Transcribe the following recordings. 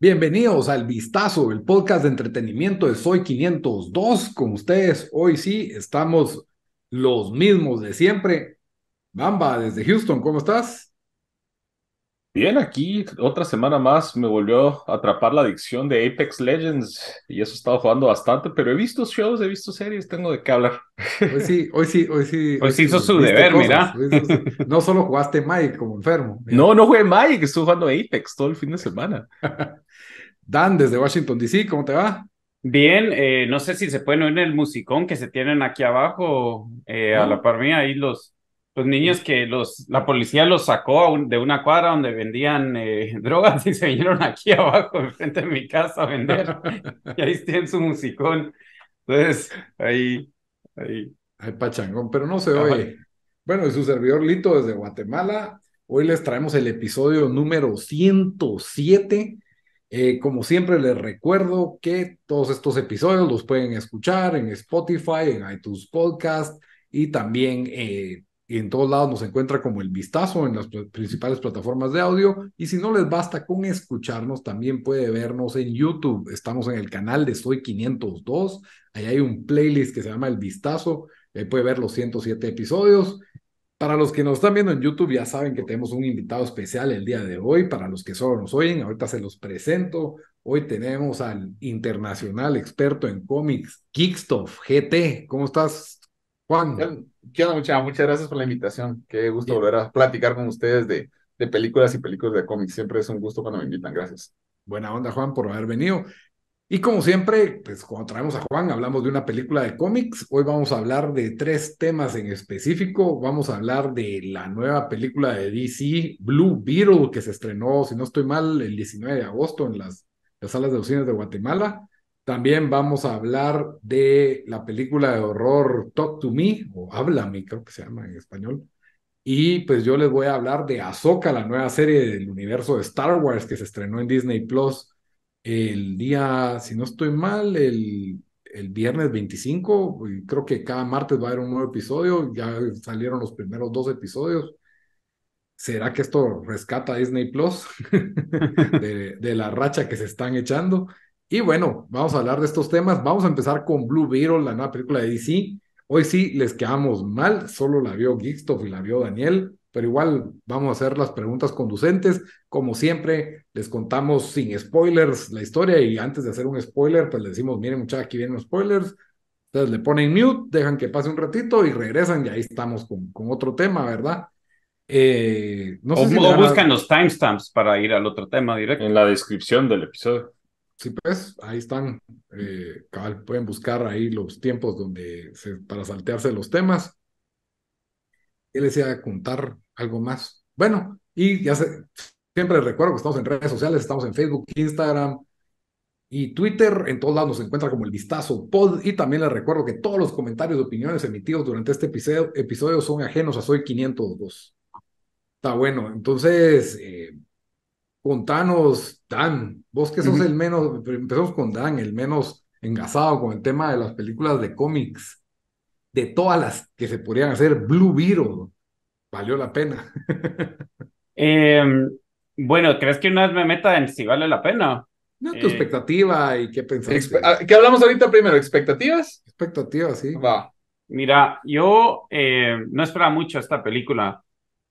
Bienvenidos al Vistazo, el podcast de entretenimiento de Soy 502. Con ustedes, hoy sí estamos los mismos de siempre. Bamba, desde Houston, ¿cómo estás? Bien, aquí otra semana más me volvió a atrapar la adicción de Apex Legends y eso he estado jugando bastante, pero he visto shows, he visto series, tengo de qué hablar. Hoy sí, hoy sí, hoy sí. Hoy sí hizo su deber, mira. no solo jugaste Mike como enfermo. No, no jugué Mike, estuve jugando Apex todo el fin de semana. Dan, desde Washington DC, ¿cómo te va? Bien, eh, no sé si se pueden oír el musicón que se tienen aquí abajo, eh, a ah. la par mía, ahí los, los niños que los, la policía los sacó de una cuadra donde vendían eh, drogas y se vinieron aquí abajo, enfrente de mi casa a vender. y ahí tienen su musicón. Entonces, ahí, ahí. Hay pachangón, pero no se oye. Bueno, y su servidor Lito desde Guatemala. Hoy les traemos el episodio número 107. Eh, como siempre les recuerdo que todos estos episodios los pueden escuchar en Spotify, en iTunes Podcast y también eh, y en todos lados nos encuentra como el vistazo en las principales plataformas de audio. Y si no les basta con escucharnos, también puede vernos en YouTube. Estamos en el canal de Soy 502. Ahí hay un playlist que se llama El Vistazo. Ahí puede ver los 107 episodios. Para los que nos están viendo en YouTube, ya saben que tenemos un invitado especial el día de hoy. Para los que solo nos oyen, ahorita se los presento. Hoy tenemos al internacional experto en cómics, Kickstoff GT. ¿Cómo estás, Juan. ¿Qué onda, mucha? Muchas gracias por la invitación. Qué gusto volver a platicar con ustedes de, de películas y películas de cómics. Siempre es un gusto cuando me invitan. Gracias. Buena onda, Juan, por haber venido. Y como siempre, pues cuando traemos a Juan, hablamos de una película de cómics. Hoy vamos a hablar de tres temas en específico. Vamos a hablar de la nueva película de DC, Blue Beetle, que se estrenó, si no estoy mal, el 19 de agosto en las, las salas de cines de Guatemala. También vamos a hablar de la película de horror Talk to Me, o Háblame, creo que se llama en español. Y pues yo les voy a hablar de Azoka la nueva serie del universo de Star Wars que se estrenó en Disney Plus el día, si no estoy mal, el, viernes 25. Creo que cada martes va a haber un nuevo episodio. Ya salieron los primeros dos episodios. ¿Será que esto rescata a Disney Plus de, de la racha que se están echando? Y bueno, vamos a hablar de estos temas. Vamos a empezar con Blue Beetle, la nueva película de DC. Hoy sí les quedamos mal, solo la vio gistoff y la vio Daniel, pero igual vamos a hacer las preguntas conducentes. Como siempre, les contamos sin spoilers la historia y antes de hacer un spoiler, pues le decimos, miren muchachos, aquí vienen los spoilers. Entonces le ponen mute, dejan que pase un ratito y regresan y ahí estamos con, con otro tema, ¿verdad? Eh, no sé o, buscan los timestamps para ir al otro tema directo. En la descripción del episodio. Sí, pues, ahí están, eh, pueden buscar ahí los tiempos donde para saltearse los temas. Él les iba a contar algo más. Bueno, y ya sé siempre recuerdo que estamos en redes sociales, estamos en Facebook, Instagram y Twitter. En todos lados nos encuentra como el vistazo pod. Y también les recuerdo que todos los comentarios y opiniones emitidos durante este episodio, episodio son ajenos a Soy 502. Está bueno, entonces... Eh, Contanos, Dan, vos que sos el menos, empezamos con Dan, el menos engasado con el tema de las películas de cómics, de todas las que se podrían hacer, Blue Beetle, valió la pena. Em, bueno, ¿crees que una vez me meta en si vale la pena? No, tu eh, expectativa y qué pensaste. Ah, ¿Qué hablamos ahorita primero? ¿Expectativas? Expectativas, sí. Va. Mira, yo eh, no esperaba mucho esta película.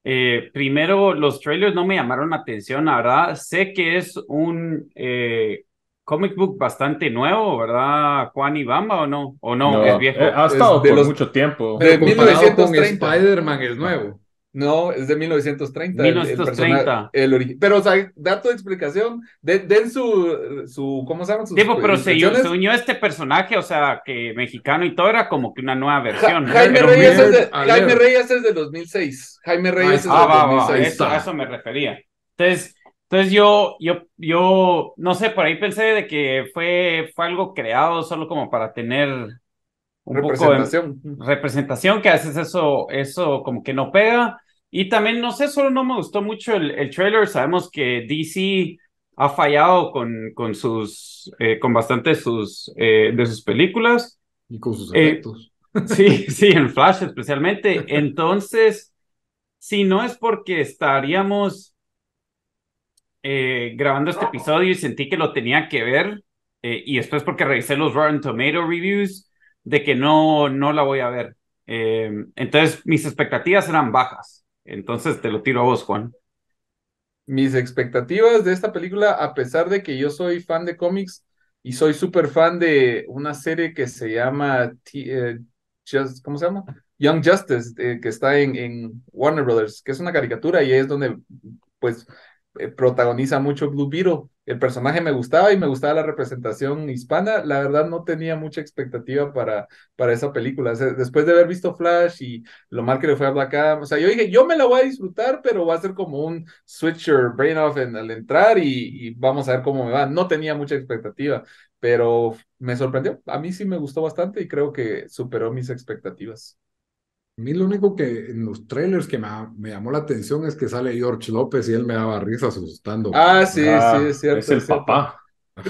Eh, primero, los trailers no me llamaron la atención, la verdad. Sé que es un eh, comic book bastante nuevo, ¿verdad, Juan y Bamba, o no? ¿O no? Eh, ha estado por mucho tiempo. De 1930. Spider-Man es nuevo. No, es de 1930. 1930. pero, o sea, dato de explicación. Den su, su. ¿Cómo se llama? Tipo, pero se, unió este personaje, o sea, que mexicano y todo, era como que una nueva versión. Jaime, Reyes, es de, 2006. Jaime ah, Reyes es de va, 2006. a eso me refería. Entonces, entonces yo, yo, yo, no sé, por ahí pensé de que fue, fue algo creado solo como para tener representación. representación, que haces eso, eso como que no pega. Y también, no sé, solo no me gustó mucho el, el trailer. Sabemos que DC ha fallado con, con sus, eh, con bastante sus, eh, de sus películas. Y con sus eh, efectos. sí, sí, en Flash especialmente. Entonces, si no es porque estaríamos grabando este episodio y sentí que lo tenía que ver, y después porque revisé los Rotten Tomato reviews, de que no, no la voy a ver. entonces mis expectativas eran bajas. Entonces te lo tiro a vos, Juan. Mis expectativas de esta película, a pesar de que yo soy fan de cómics y soy súper fan de una serie que se llama, eh, ¿cómo se llama? Young Justice, eh, que está en, en, Warner Brothers, que es una caricatura y es donde, pues, eh, protagoniza mucho Blue Beetle el personaje me gustaba y me gustaba la representación hispana. La verdad no tenía mucha expectativa para, para esa película. después de haber visto Flash y lo mal que le fue a Black o sea, yo dije, yo me la voy a disfrutar, pero va a ser como un switch your brain off al entrar y, vamos a ver cómo me va. No tenía mucha expectativa, pero me sorprendió. A mí sí me gustó bastante y creo que superó mis expectativas. A mí lo único que en los trailers que me, llamó la atención es que sale George López y él me daba risa asustando. Ah, sí, sí, ah, es cierto. Es el papá.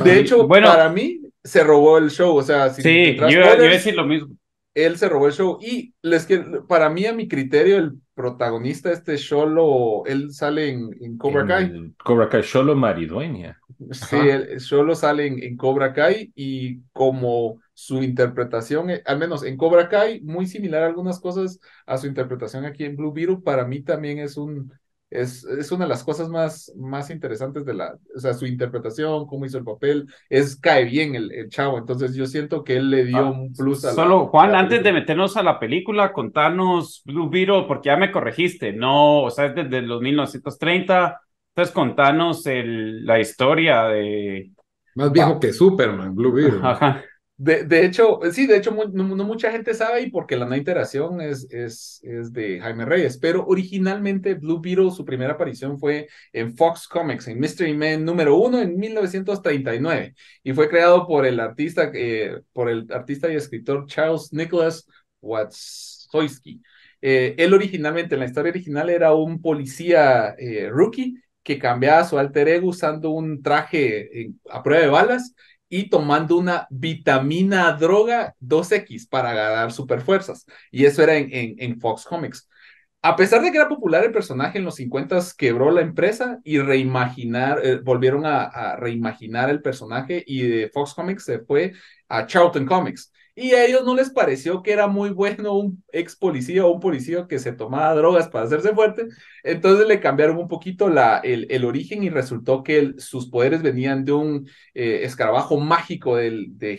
De hecho, bueno, para mí se robó el show. O sea, sí, yo, yo a decir lo mismo. Él se robó el show. Y les que, para mí, a mi criterio, el protagonista, este Sholo, él sale en, en Cobra Kai. Cobra Kai, Sholo Maridueña. Sí, Sholo sale en, en Cobra Kai y como su interpretación, eh, al menos en Cobra Kai, muy similar a algunas cosas a su interpretación aquí en Blue Beetle, para mí también es un, es, es, una de las cosas más, más interesantes de la, o sea, su interpretación, cómo hizo el papel, es cae bien el, el chavo, entonces yo siento que él le dio ah, un plus a Solo, Juan, antes de meternos a la película, contanos Blue Beetle, porque ya me corregiste, no, o sea, es desde los 1930, entonces contanos el, la historia de... Más viejo ah. que Superman, Blue Beetle. Ajá. De, hecho, eh, sí, de hecho, no, mucha gente sabe y porque la no interacción es, es, es, de Jaime Reyes, pero originalmente Blue Beetle, su primera aparición fue en Fox Comics, en Mystery Man número uno en 1939 y fue creado por el artista, eh, por el artista y escritor Charles Nicholas Watsoisky. Eh, él originalmente, en la historia original, era un policía rookie que cambiaba su alter ego usando un traje a prueba de balas y tomando una vitamina droga 2X para ganar super fuerzas Y eso era en, en, Fox Comics. A pesar de que era popular el personaje en los 50, quebró la empresa y reimaginar, eh, volvieron a, a, reimaginar el personaje y de eh, Fox Comics se fue a Charlton Comics. Y a ellos no les pareció que era muy bueno un ex policía o un policía que se tomaba drogas para hacerse fuerte. Entonces le cambiaron un poquito la, el, origen y resultó que sus poderes venían de un eh, escarabajo mágico del, de,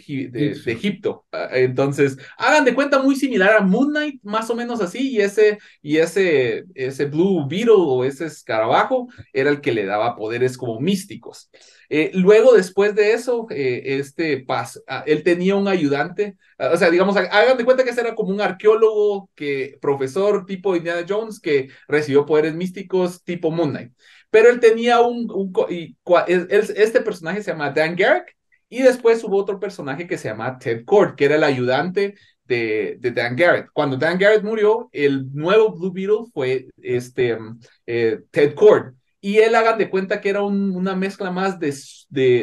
Egipto. Ah, entonces, hagan de cuenta muy similar a Moon Knight, más o menos así. Y ese, y ese, ese Blue Beetle o ese escarabajo era el que le daba poderes como místicos. Eh, luego, después de eso, eh, este pas, ah, él tenía un ayudante, ah, o sea, digamos, hagan de cuenta que ese era como un arqueólogo, que profesor tipo Indiana Jones, que recibió poderes místicos tipo Moon Knight. Pero él tenía un, un y, este personaje se llama Dan Garrick, y después hubo otro personaje que se llama Ted Cord, que era el ayudante de, de, Dan Garrett. Cuando Dan Garrett murió, el nuevo Blue Beetle fue este, eh, Ted Cord. Y él hagan de cuenta que era una mezcla más de,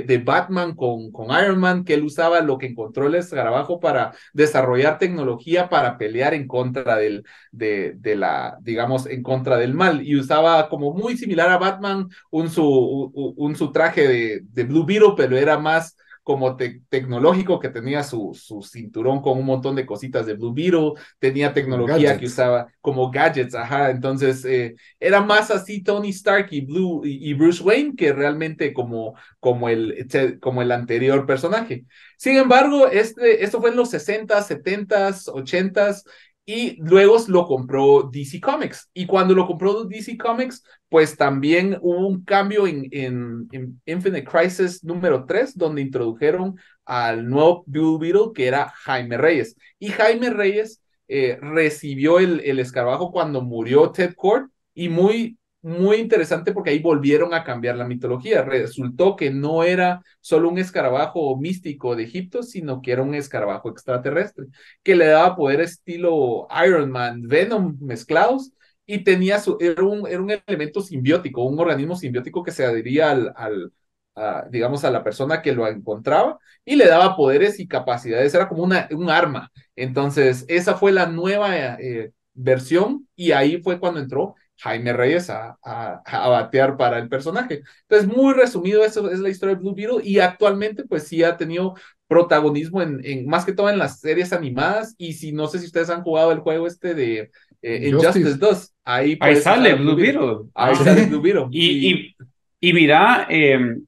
de, Batman con, con, Iron Man, que él usaba lo que encontró el escarabajo para desarrollar tecnología para pelear en contra del, de, de, la, digamos, en contra del mal. Y usaba como muy similar a Batman un su, su traje de, de Blue Beetle, pero era más como tecnológico que tenía su, su, cinturón con un montón de cositas de Blue Beetle, tenía tecnología que usaba como gadgets, ajá, entonces eh, era más así Tony Stark y, Blue, y, Bruce Wayne que realmente como, como, el, como el anterior personaje. Sin embargo, este, esto fue en los 60, 70, s 80 s y luego lo compró DC Comics. Y cuando lo compró DC Comics, pues también hubo un cambio en, en, Infinite Crisis número 3, donde introdujeron al nuevo Blue Beetle, que era Jaime Reyes. Y Jaime Reyes eh, recibió el, el escarabajo cuando murió Ted Kord y muy muy interesante porque ahí volvieron a cambiar la mitología. Resultó que no era solo un escarabajo místico de Egipto, sino que era un escarabajo extraterrestre, que le daba poder estilo Iron Man, Venom mezclados, y tenía su, era, un, era un elemento simbiótico, un organismo simbiótico que se adhería al, al a, digamos, a la persona que lo encontraba y le daba poderes y capacidades, era como una, un arma. Entonces, esa fue la nueva eh, versión y ahí fue cuando entró Jaime Reyes a, a, batear para el personaje. Entonces, muy resumido, eso es la historia de Blue Beetle y actualmente pues sí ha tenido protagonismo en, en más que todo en las series animadas y si no sé si ustedes han jugado el juego este de eh, Justice Injustice 2, ahí, pues, sale Blue Beetle. Ahí sale Blue Beetle. Y, y, mira, em,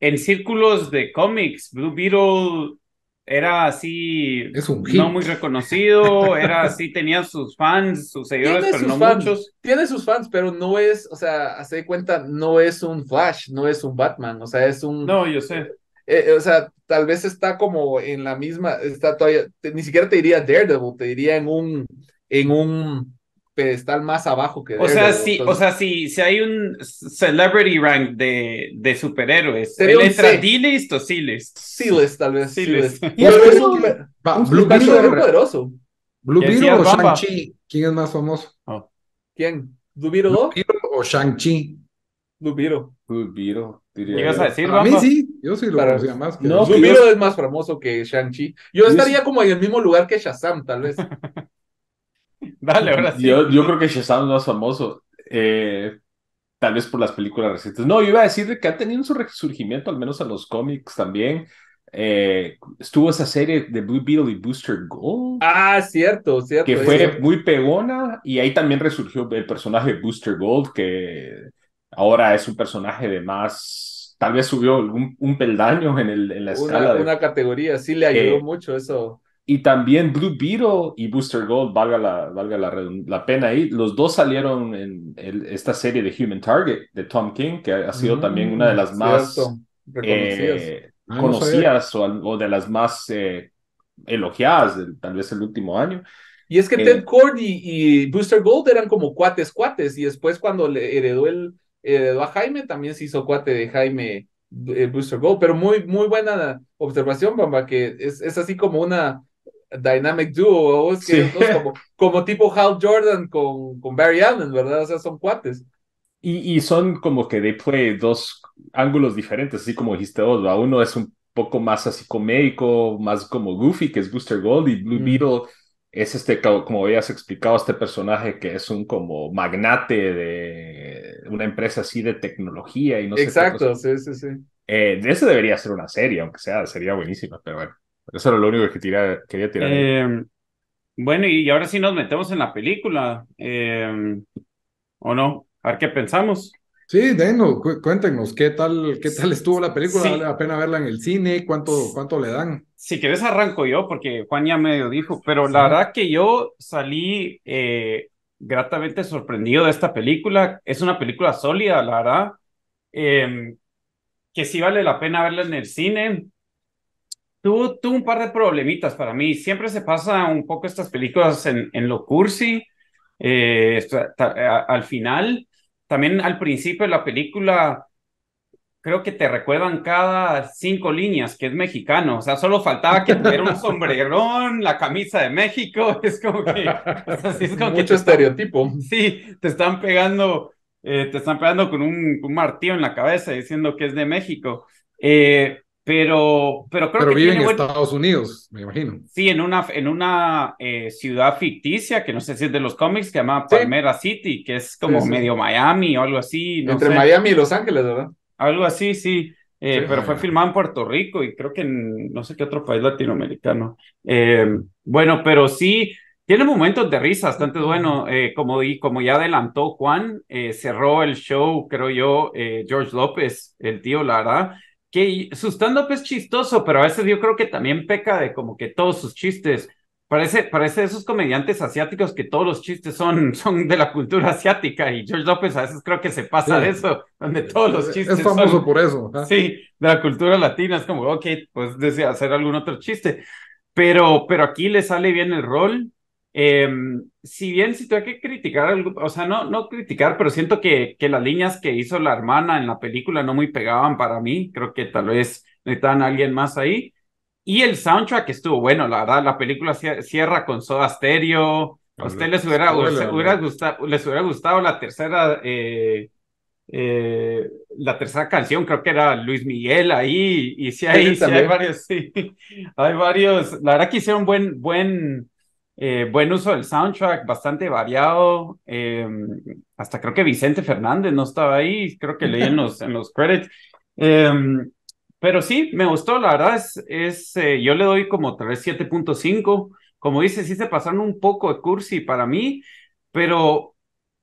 en círculos de cómics, Blue Beetle era así no muy reconocido, era así, tenía sus fans, sus seguidores, tiene pero sus no fans, muchos. Tiene sus fans, pero no es, o sea, hace cuenta, no es un Flash, no es un Batman, o sea, es un... No, yo sé. Eh, eh, o sea, tal vez está como en la misma, está todavía, ni siquiera te diría Daredevil, te diría en un, en un pedestal más abajo que O sea, si o sea, si, si hay un celebrity rank de, de superhéroes, él entra D-list o C-list. Pues, tal vez. C-list. Pues. Y es Blue Beetle poderoso. Blue Beetle o Shang-Chi, ¿quién es más famoso? Oh. ¿Quién? ¿Blue o Shang-Chi? Blue Beetle. Blue Beetle. a decir, A mí sí, yo sí lo conocía más. Que no, Blue es más famoso que Shang-Chi. Yo estaría como en el mismo lugar que Shazam, tal vez. Dale, ahora sí. Yo, creo que Shazam es más famoso. Eh, tal vez por las películas recientes. No, yo iba a decir que ha tenido su resurgimiento, al menos en los cómics también. Eh, estuvo esa serie de Blue Beetle y Booster Gold. Ah, cierto, cierto. Que fue muy pegona y ahí también resurgió el personaje Booster Gold, que ahora es un personaje de más, tal vez subió un, peldaño en, el, la escala. categoría, sí le eh, ayudó mucho eso. Y también Blue Beetle y Booster Gold, valga la, valga la, pena ahí, los dos salieron en esta serie de Human Target de Tom King, que ha sido mm, también una de las más eh, ah, conocidas o, de las más eh, elogiadas, tal vez el último año. Y es que eh, Ted Cord y, Booster Gold eran como cuates, cuates, y después cuando le heredó, el, heredó a Jaime, también se hizo cuate de Jaime Booster Gold, pero muy, muy buena observación, Bamba, que es, es así como una Dynamic Duo, como, tipo Hal Jordan con, con Barry Allen, ¿verdad? O sea, son cuates. Y, y, son como que de dos ángulos diferentes, así como dijiste vos, oh, uno es un poco más así comédico, más como Goofy, que es Booster Gold, y Blue mm. Beetle es este, como habías explicado, este personaje que es un como magnate de una empresa así de tecnología y no Exacto, sé sí, sí, sí. Eh, de eso debería ser una serie, aunque sea, sería buenísima, pero bueno. Eso era lo único que quería tirar. Eh, bueno, y ahora sí nos metemos en la película, eh, ¿o no? A ver qué pensamos. Sí, denos, cuéntenos, ¿qué tal, qué tal estuvo la película? ¿Vale la pena verla en el cine? ¿Cuánto, ¿Cuánto le dan? Si quieres arranco yo, porque Juan ya medio dijo, pero la verdad que yo salí eh, gratamente sorprendido de esta película. Es una película sólida, la verdad, em, que sí vale la pena verla en el cine tuvo, un par de problemitas para mí. Siempre se pasa un poco estas películas en, en lo cursi, eh, eh, al final. También al principio de la película, creo que te recuerdan cada cinco líneas que es mexicano. O sea, solo faltaba que tuviera un sombrerón, la camisa de México. Es como que. es como Mucho estereotipo. sí, te están pegando. Eh, te están pegando con un, un, martillo en la cabeza diciendo que es de México. Eh, pero, pero creo pero que vive en Estados Unidos, me imagino. Sí, en una, en una eh, ciudad ficticia que no sé si es de los cómics, que se llama Palmera City, que es como medio Miami o algo así. Entre Miami y Los Ángeles, ¿verdad? Algo así, sí. Eh, pero ah, fue filmado en Puerto Rico y creo que en no sé qué otro país latinoamericano. Eh, bueno, pero sí, tiene momentos de risa bastante bueno. como, y como ya adelantó Juan, cerró el show, creo yo, George López, el tío, la verdad que su stand-up es chistoso, pero a veces yo creo que también peca de como que todos sus chistes. Parece, parece esos comediantes asiáticos que todos los chistes son, son de la cultura asiática y George López a veces creo que se pasa de eso, donde todos los chistes. Es famoso por eso. Sí, de la cultura latina, es como, ok, pues desea hacer algún otro chiste. Pero, pero aquí le sale bien el rol, Em, si bien si tuve que criticar o sea, no, no criticar, pero siento que, que las líneas que hizo la hermana en la película no muy pegaban para mí. Creo que tal vez necesitaban a alguien más ahí. Y el soundtrack estuvo bueno, la verdad, la película cierra con Soda Stereo. A usted les hubiera, gustado, les hubiera gustado la tercera, eh, eh, la tercera canción, creo que era Luis Miguel ahí, y si hay, hay varios, sí, hay varios, la verdad que hicieron buen, buen, eh, buen uso del soundtrack, bastante variado. Em, hasta creo que Vicente Fernández no estaba ahí, creo que leí en los, en los credits. Em, pero sí, me gustó, la verdad es, eh, yo le doy como 37.5. Como dice, sí se pasaron un poco de cursi para mí, pero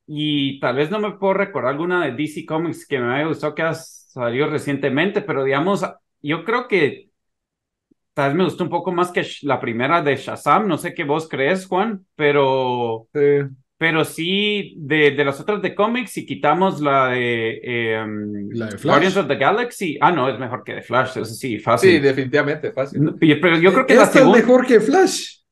y tal vez no me puedo recordar alguna de DC Comics que me haya gustado que ha salido recientemente, pero digamos, yo creo que tal vez me gustó un poco más que la primera de Shazam, no sé qué vos crees, Juan, pero... Sí. Pero sí, de, las otras de cómics, si quitamos la de, eh, la de Flash. Guardians of the Galaxy, ah, no, es mejor que de Flash, eso sí, fácil. Sí, definitivamente, fácil. pero yo e, creo que Esta es mejor que Flash.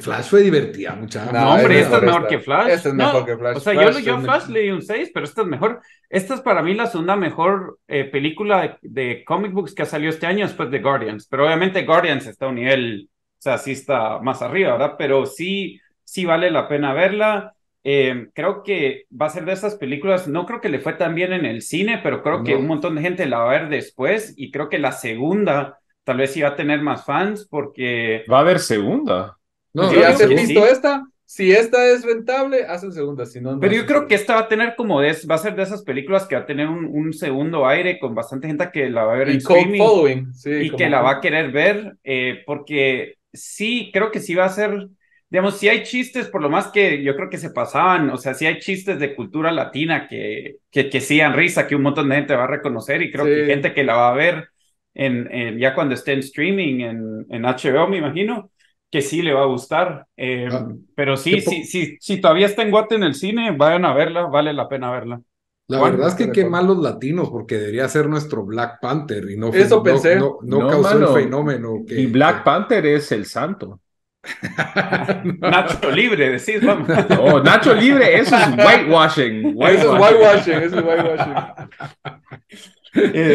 Flash fue divertida, muchachos. No, hombre, esta es mejor que Flash. Esta es mejor que Flash. O sea, yo, yo Flash un 6, pero esta es mejor. Esta es para mí la segunda mejor eh, película de, de, comic books que ha salido este año después de Guardians. Pero obviamente Guardians está a un nivel, o sea, sí está más arriba, ¿verdad? Pero sí, sí vale la pena verla. Eh, creo que va a ser de esas películas, no creo que le fue tan bien en el cine, pero creo que un montón de gente la va a ver después y creo que la segunda tal vez sí va a tener más fans porque... Va a haber segunda. No, si visto esta, si esta es rentable, Hace segunda, si Pero yo creo que esta va a tener como va a ser de esas películas que va a tener un, segundo aire con bastante gente que la va a ver en streaming y que la va a querer ver, eh, porque sí, creo que sí va a ser, digamos, si hay chistes, por lo más que yo creo que se pasaban, o sea, si hay chistes de cultura latina que, que, que risa, que un montón de gente va a reconocer y creo que gente que la va a ver ya cuando esté en streaming, en, en HBO, me imagino que sí le va a gustar. Eh, ah, pero sí, sí, sí, si todavía está en Guate en el cine, vayan a verla, vale la pena verla. La verdad es que qué malos latinos, porque debería ser nuestro Black Panther y no, Eso pensé. no, causó fenómeno. y Black Panther es el santo. Nacho libre, decís, vamos. oh Nacho libre, eso es whitewashing. whitewashing. Eso es whitewashing, eso es whitewashing.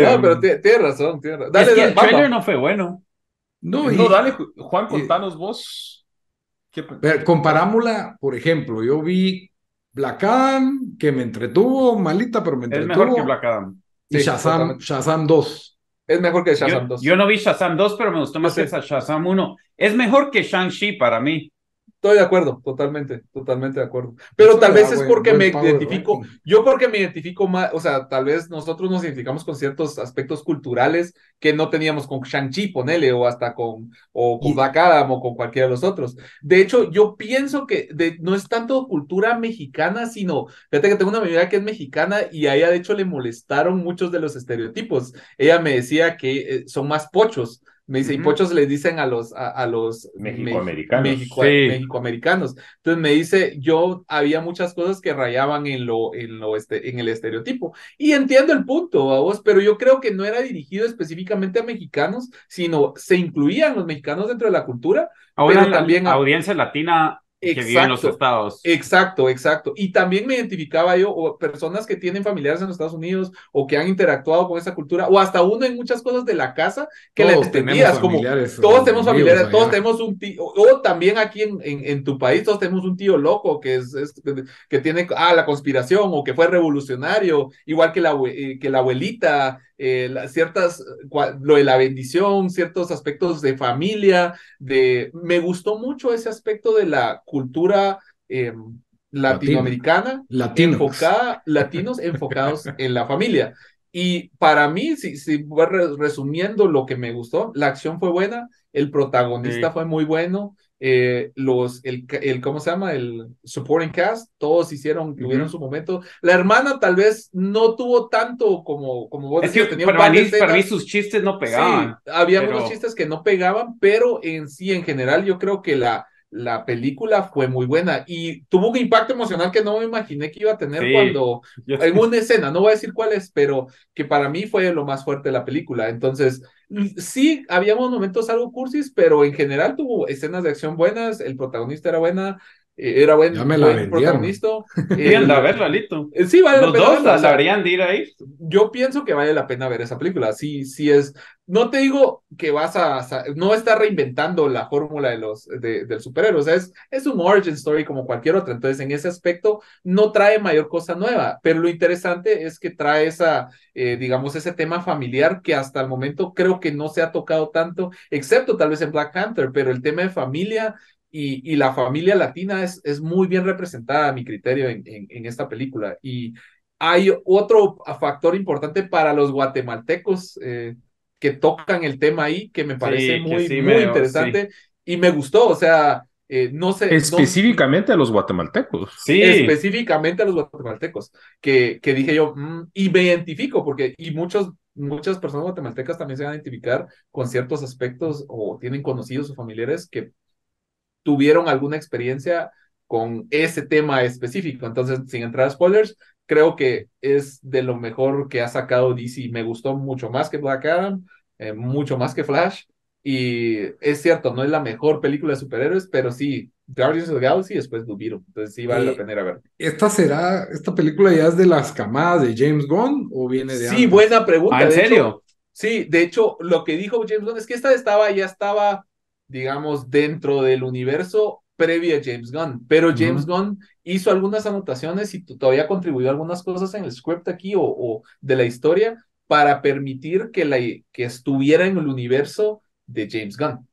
no, pero tienes razón, tienes razón. Dale, es que el trailer no fue bueno. No, dale, Juan, contanos vos. Comparámosla, por ejemplo, yo vi Black Adam, que me entretuvo, malita, pero me entretuvo. Es mejor que Black Adam. Y Shazam, Shazam 2. Es mejor que Shazam 2. Yo no vi Shazam 2, pero me gustó más esa Shazam 1. Es mejor que Shang-Chi para mí. Estoy de acuerdo, totalmente, totalmente de acuerdo. Pero tal vez es porque me identifico, yo porque me identifico más, o sea, tal vez nosotros nos identificamos con ciertos aspectos culturales que no teníamos con Shang-Chi, ponele, o hasta con, o con o con cualquiera de los otros. De hecho, yo pienso que no es tanto cultura mexicana, sino, fíjate que tengo una amiga que es mexicana y a ella de hecho le molestaron muchos de los estereotipos. Ella me decía que eh, son más pochos, me dice, y pochos les dicen a los, a, los mexicoamericanos. Entonces me dice, yo había muchas cosas que rayaban en, lo, en, lo este, en el estereotipo. Y entiendo el punto, a vos, pero yo creo que no era dirigido específicamente a mexicanos, sino se incluían los mexicanos dentro de la cultura. Ahora también audiencia latina Exacto, que en los estados. Exacto, exacto. Y también me identificaba yo, o personas que tienen familiares en los Estados Unidos, o que han interactuado con esa cultura, o hasta uno en muchas cosas de la casa que todos la entendías, como todos tenemos familiares, todos tenemos un tío, o, también aquí en, en, tu país, todos tenemos un tío loco que es, que tiene, ah, la conspiración, o que fue revolucionario, igual que la, eh, que la abuelita, eh, ciertas, lo de la bendición, ciertos aspectos de familia, de... Me gustó mucho ese aspecto de la cultura em, latinoamericana, latinos. latinos enfocados en la familia. Y para mí, si, si resumiendo lo que me gustó, la acción fue buena, el protagonista fue muy bueno, eh, los, el, el, ¿cómo se llama? El supporting cast, todos hicieron, tuvieron su momento. La hermana tal vez no tuvo tanto como, como vos decías, para, mí, sus chistes no pegaban. Sí, había unos chistes que no pegaban, pero en sí, en general, yo creo que la, la película fue muy buena y tuvo un impacto emocional que no me imaginé que iba a tener cuando en una escena, no voy a decir cuál es, pero que para mí fue lo más fuerte de la película. Entonces, sí, había momentos algo cursis, pero en general tuvo escenas de acción buenas, el protagonista era buena, eh, era bueno ya me la buen protagonista. Anda a verla, Lito. Eh, sí, vale la pena. Los dos sabrían de ir ahí. Yo pienso que vale la pena ver esa película. Sí, sí es. No te digo que vas a. No está reinventando la fórmula de los, de, del superhéroe. es, es un origin story como cualquier otra. Entonces, en ese aspecto, no trae mayor cosa nueva. Pero lo interesante es que trae esa, eh, digamos, ese tema familiar que hasta el momento creo que no se ha tocado tanto, excepto tal vez en Black Panther. Pero el tema de familia y, la familia latina es, es muy bien representada a mi criterio en, en, esta película. Y hay otro factor importante para los guatemaltecos eh, que tocan el tema ahí, que me parece muy, muy interesante y me gustó, o sea... Eh, no sé. Específicamente a los guatemaltecos. Sí. Específicamente a los guatemaltecos. Que, que dije yo, mm", y me identifico, porque, y muchos, muchas personas guatemaltecas también se van a identificar con ciertos aspectos o tienen conocidos o familiares que tuvieron alguna experiencia con ese tema específico. Entonces, sin entrar a spoilers, creo que es de lo mejor que ha sacado DC. Me gustó mucho más que Black Adam, eh, mucho más que Flash. Y es cierto, no es la mejor película de superhéroes, pero sí, Guardians of the Galaxy y después Dubiro. Entonces sí vale la eh, pena a ver. ¿Esta será, esta película ya es de las camadas de James Gunn o viene de Sí, buena pregunta. Ah, ¿En serio? sí, de hecho, lo que dijo James Gunn es que esta estaba, ya estaba digamos, dentro del universo previo a James Gunn, pero James Gunn hizo algunas anotaciones y todavía contribuyó algunas cosas en el script aquí o, o, de la historia para permitir que, la, que estuviera en el universo de James Gunn.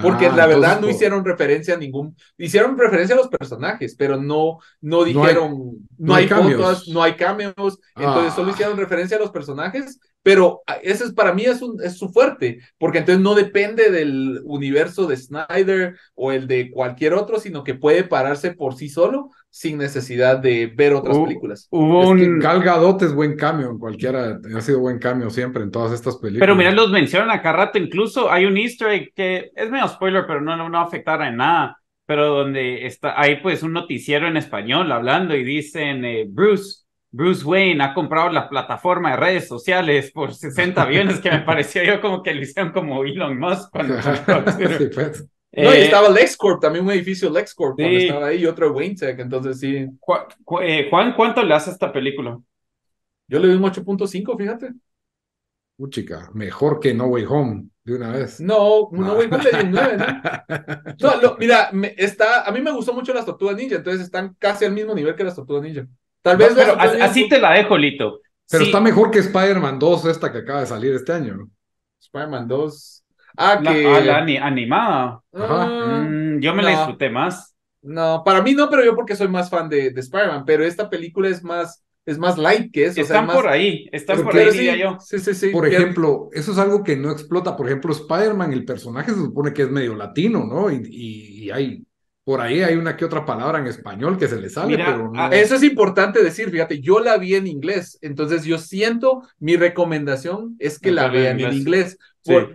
Porque ah, la verdad no hicieron referencia a ningún, hicieron referencia a los personajes, pero no, no dijeron, no hay, cambios. no hay cameos, ah. entonces solo hicieron referencia a los personajes pero ah, ese es, para mí es, un, es su fuerte, porque entonces no depende del universo de Snyder o el de cualquier otro, sino que puede pararse por sí solo sin necesidad de ver otras películas. Hubo un... Gadot es buen cambio en cualquiera, ha sido buen cambio siempre en todas estas películas. Pero mira, los mencionan acá rato, incluso hay un easter egg que es medio spoiler, pero no, no va a en nada, pero donde está, hay pues un noticiero en español hablando y dicen, eh, Bruce, Bruce Wayne ha comprado la plataforma de redes sociales por 60 aviones que me parecía yo como que le hicieron como Elon Musk. Cuando pues. no, y eh, estaba LexCorp, también un edificio LexCorp estaba ahí, y otro Wayne Tech, entonces sí. Juan, eh, ¿cuánto le hace a esta película? Yo le doy un 8.5, fíjate. chica, mejor que No Way Home, de una vez. No, No, Way Home le ¿no? mira, está, a mí me gustó mucho las Tortugas Ninja, entonces están casi al mismo nivel que las Tortugas Ninja. Tal vez. pero así, te la dejo, Lito. Pero está mejor que Spider-Man 2, esta que acaba de salir este año, spider Spider-Man 2. Ah, que. Ah, animada. Mm, yo me la disfruté más. No, para mí no, pero yo porque soy más fan de, Spider-Man, pero esta película es más. Es más light que eso. Están por ahí, están por ahí, diría yo. Sí, sí, sí. Por ejemplo, eso es algo que no explota. Por ejemplo, Spider-Man, el personaje se supone que es medio latino, ¿no? y hay por ahí hay una que otra palabra en español que se le sale, pero ah, Eso es importante decir, fíjate, yo la vi en inglés, entonces yo siento, mi recomendación es que la vean en inglés.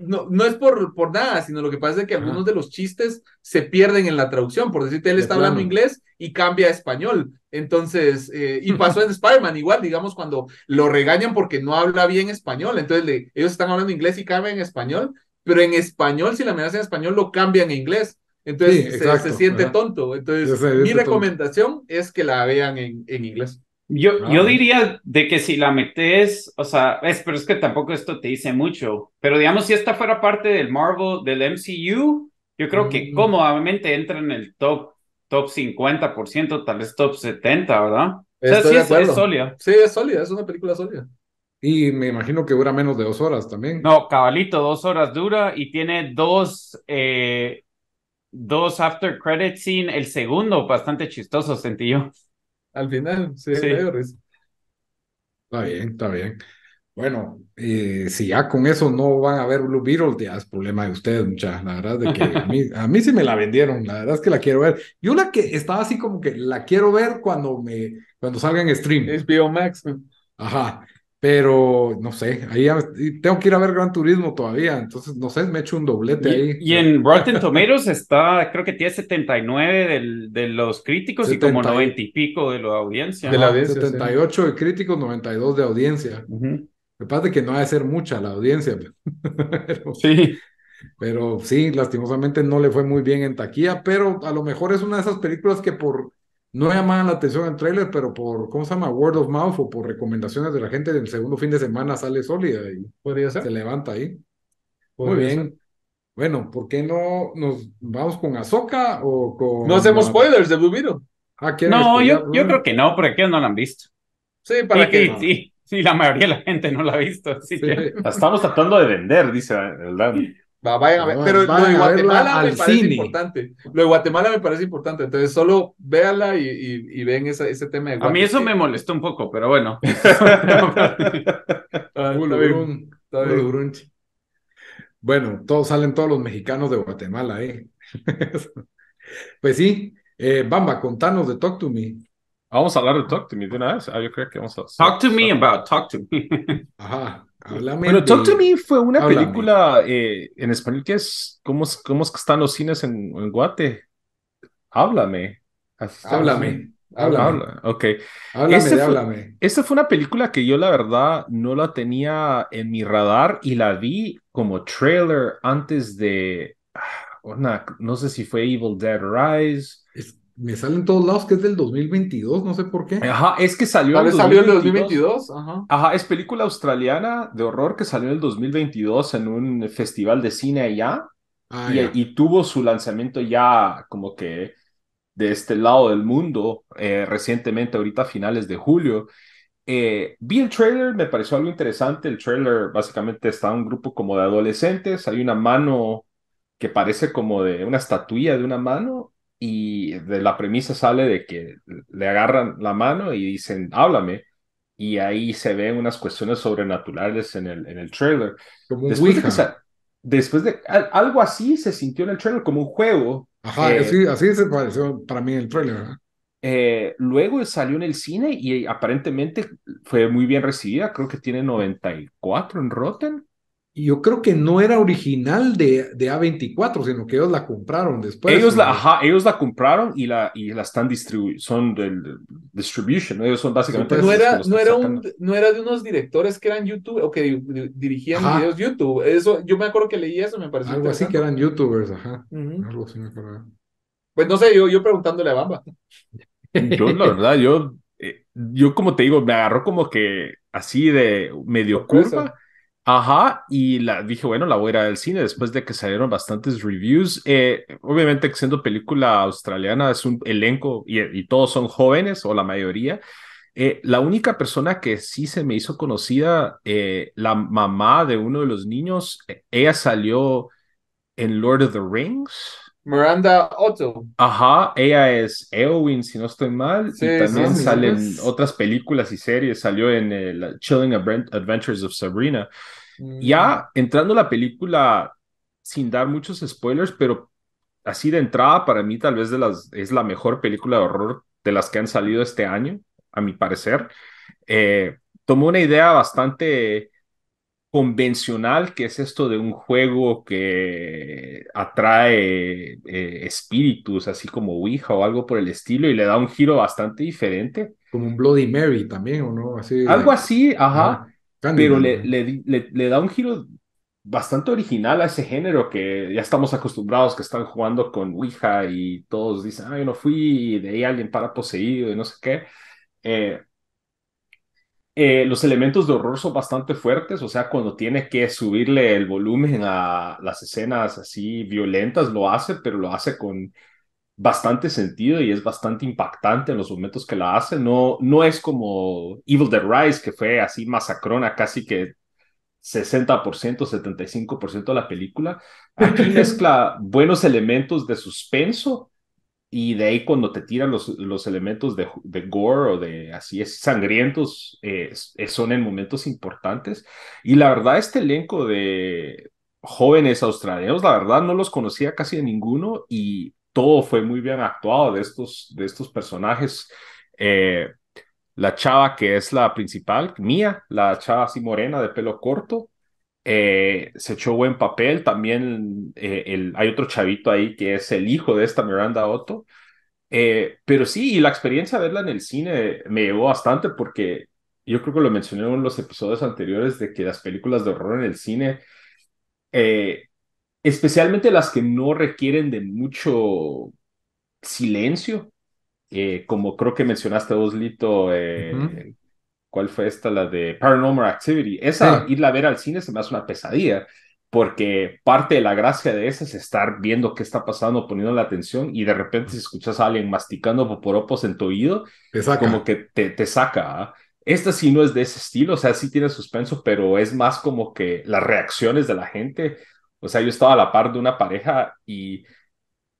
no, no, es por, por nada, sino lo que pasa es que algunos de los chistes se pierden en la traducción, por decirte, él está hablando inglés y cambia a español. Entonces, eh, y pasó en Spider-Man igual, digamos, cuando lo regañan porque no habla bien español, entonces ellos están hablando inglés y cambian en español, pero en español, si la amenaza en español, lo cambian en inglés. Entonces se, siente tonto. Entonces, mi recomendación es que la vean en, en inglés. Yo, ah, yo diría de que si la metes, o sea, es, pero es que tampoco esto te dice mucho. Pero digamos, si esta fuera parte del Marvel, del MCU, yo creo que mm. cómodamente entra en el top, top 50%, tal vez top 70%, ¿verdad? Estoy o sea, sí es, sólida. Sí, es sólida, es una película sólida. Y me imagino que dura menos de dos horas también. No, cabalito, dos horas dura y tiene dos eh, dos after credit scene, el segundo bastante chistoso, sentí yo. Al final, sí, Está bien, está bien. Bueno, eh, si ya con eso no van a ver Blue Beetle, ya es problema de ustedes, muchachos. La verdad de que a mí, sí me la vendieron, la verdad es que la quiero ver. Yo la que estaba así como que la quiero ver cuando me cuando salga en stream. Es Max. Ajá. Pero no sé, ahí tengo que ir a ver Gran Turismo todavía, entonces no sé, me echo un doblete ahí. Y en Rotten Tomatoes está, creo que tiene 79 del, de los críticos y como 90 y pico de la audiencia. De la audiencia. 78 de críticos, 92 de audiencia. Me parece que no va a ser mucha la audiencia. Pues. sí. Pero sí, lastimosamente no le fue muy bien en taquilla, pero a lo mejor es una de esas películas que por no llamaban la atención el trailer, pero por, ¿cómo se llama? Word of mouth o por recomendaciones de la gente, del segundo fin de semana sale sólida y se levanta ahí. Muy bien. Bueno, ¿por qué no nos vamos con Azoka o con... No hacemos spoilers de Blue ah, no, yo, creo que no, porque ellos no la han visto. Sí, ¿para que Sí, sí, la mayoría de la gente no la ha visto. estamos tratando de vender, dice, Pero lo de Guatemala me parece importante. Lo de Guatemala me parece importante. Entonces, solo véanla y, y, ven ese tema A mí eso me molestó un poco, pero bueno. Ah, bueno, todos salen todos los mexicanos de Guatemala, ¿eh? pues sí. Eh, Bamba, contanos de Talk to Me. Vamos a hablar de Talk to Me de una vez. Ah, yo creo que vamos a. Talk to me about Talk to Me. Ajá bueno, Talk to Me fue una película eh, en español que es. ¿Cómo, cómo están los cines en, Guate? Háblame. Háblame. Háblame. ok. Háblame, esta fue una película que yo la verdad no la tenía en mi radar y la vi como trailer antes de, ah, no sé si fue Evil Dead Rise me sale en todos lados que es del 2022, no sé por qué. Ajá, es que salió en el 2022. Ajá. es película australiana de horror que salió en el 2022 en un festival de cine allá. Ah, y, tuvo su lanzamiento ya como que de este lado del mundo eh, recientemente, ahorita a finales de julio. Eh, vi el trailer, me pareció algo interesante. El trailer básicamente está un grupo como de adolescentes, hay una mano que parece como de una estatuilla de una mano y de la premisa sale de que le agarran la mano y dicen, háblame. Y ahí se ven unas cuestiones sobrenaturales en el, en el trailer. después, de algo así se sintió en el trailer, como un juego. Ajá, eh, así, se pareció para mí el trailer. Eh, luego salió en el cine y aparentemente fue muy bien recibida. Creo que tiene 94 en Rotten yo creo que no era original de, de A24, sino que ellos la compraron después. Ellos la, ajá, ellos la compraron y la, y la están distribuyendo, son del distribution, ellos son básicamente... No era, no, era de unos directores que eran YouTube, o que dirigían ajá. videos YouTube, eso, yo me acuerdo que leí eso, me pareció Algo así que eran YouTubers, ajá, Pues no sé, yo, yo preguntándole a Bamba. Yo, la verdad, yo, eh, yo como te digo, me agarró como que así de medio curva Ajá, y la, dije, bueno, la voy a ir al cine después de que salieron bastantes reviews. Eh, obviamente, siendo película australiana, es un elenco y, todos son jóvenes, o la mayoría. Eh, la única persona que sí se me hizo conocida, eh, la mamá de uno de los niños, eh, ella salió en Lord of the Rings. Miranda Otto. Ajá, ella es Eowyn, si no estoy mal. también salen otras películas y series. Salió en el Chilling Adventures of Sabrina. Ya mm. entrando la película, sin dar muchos spoilers, pero así de entrada, para mí tal vez de las, es la mejor película de horror de las que han salido este año, a mi parecer. Eh, tomó una idea bastante convencional, que es esto de un juego que atrae eh, espíritus, así como Ouija o algo por el estilo, y le da un giro bastante diferente. Como un Bloody Mary también, ¿o no? Así, Algo así, ajá pero le, le, le, da un giro bastante original a ese género que ya estamos acostumbrados, que están jugando con Ouija y todos dicen, ay, ah, no fui, de ahí alguien para poseído y no sé qué. Eh, eh, los elementos de horror son bastante fuertes, o sea, cuando tiene que subirle el volumen a las escenas así violentas, lo hace, pero lo hace con bastante sentido y es bastante impactante en los momentos que la hace. No, no es como Evil Dead Rise, que fue así masacrona, casi que 60%, 75% de la película. Aquí mezcla buenos elementos de suspenso y de ahí cuando te tiran los, los elementos de, gore o de así es sangrientos son en momentos importantes. Y la verdad, este elenco de jóvenes australianos, la verdad no los conocía casi de ninguno y todo fue muy bien actuado de estos, de estos personajes. Eh, la chava que es la principal, mía, la chava así morena de pelo corto, eh, se echó buen papel. También eh, hay otro chavito ahí que es el hijo de esta Miranda Otto. pero sí, y la experiencia de verla en el cine me llevó bastante porque yo creo que lo mencioné en los episodios anteriores de que las películas de horror en el cine especialmente las que no requieren de mucho silencio, eh, como creo que mencionaste vos, Lito, eh, ¿cuál fue esta? La de Paranormal Activity. Esa, irla a ver al cine se me hace una pesadilla, porque parte de la gracia de esa es estar viendo qué está pasando, poniendo la atención, y de repente si escuchas a alguien masticando poporopos en tu oído, como que te, te saca. ¿ah? Esta sí no es de ese estilo, o sea, sí tiene suspenso, pero es más como que las reacciones de la gente o sea, yo estaba a la par de una pareja y,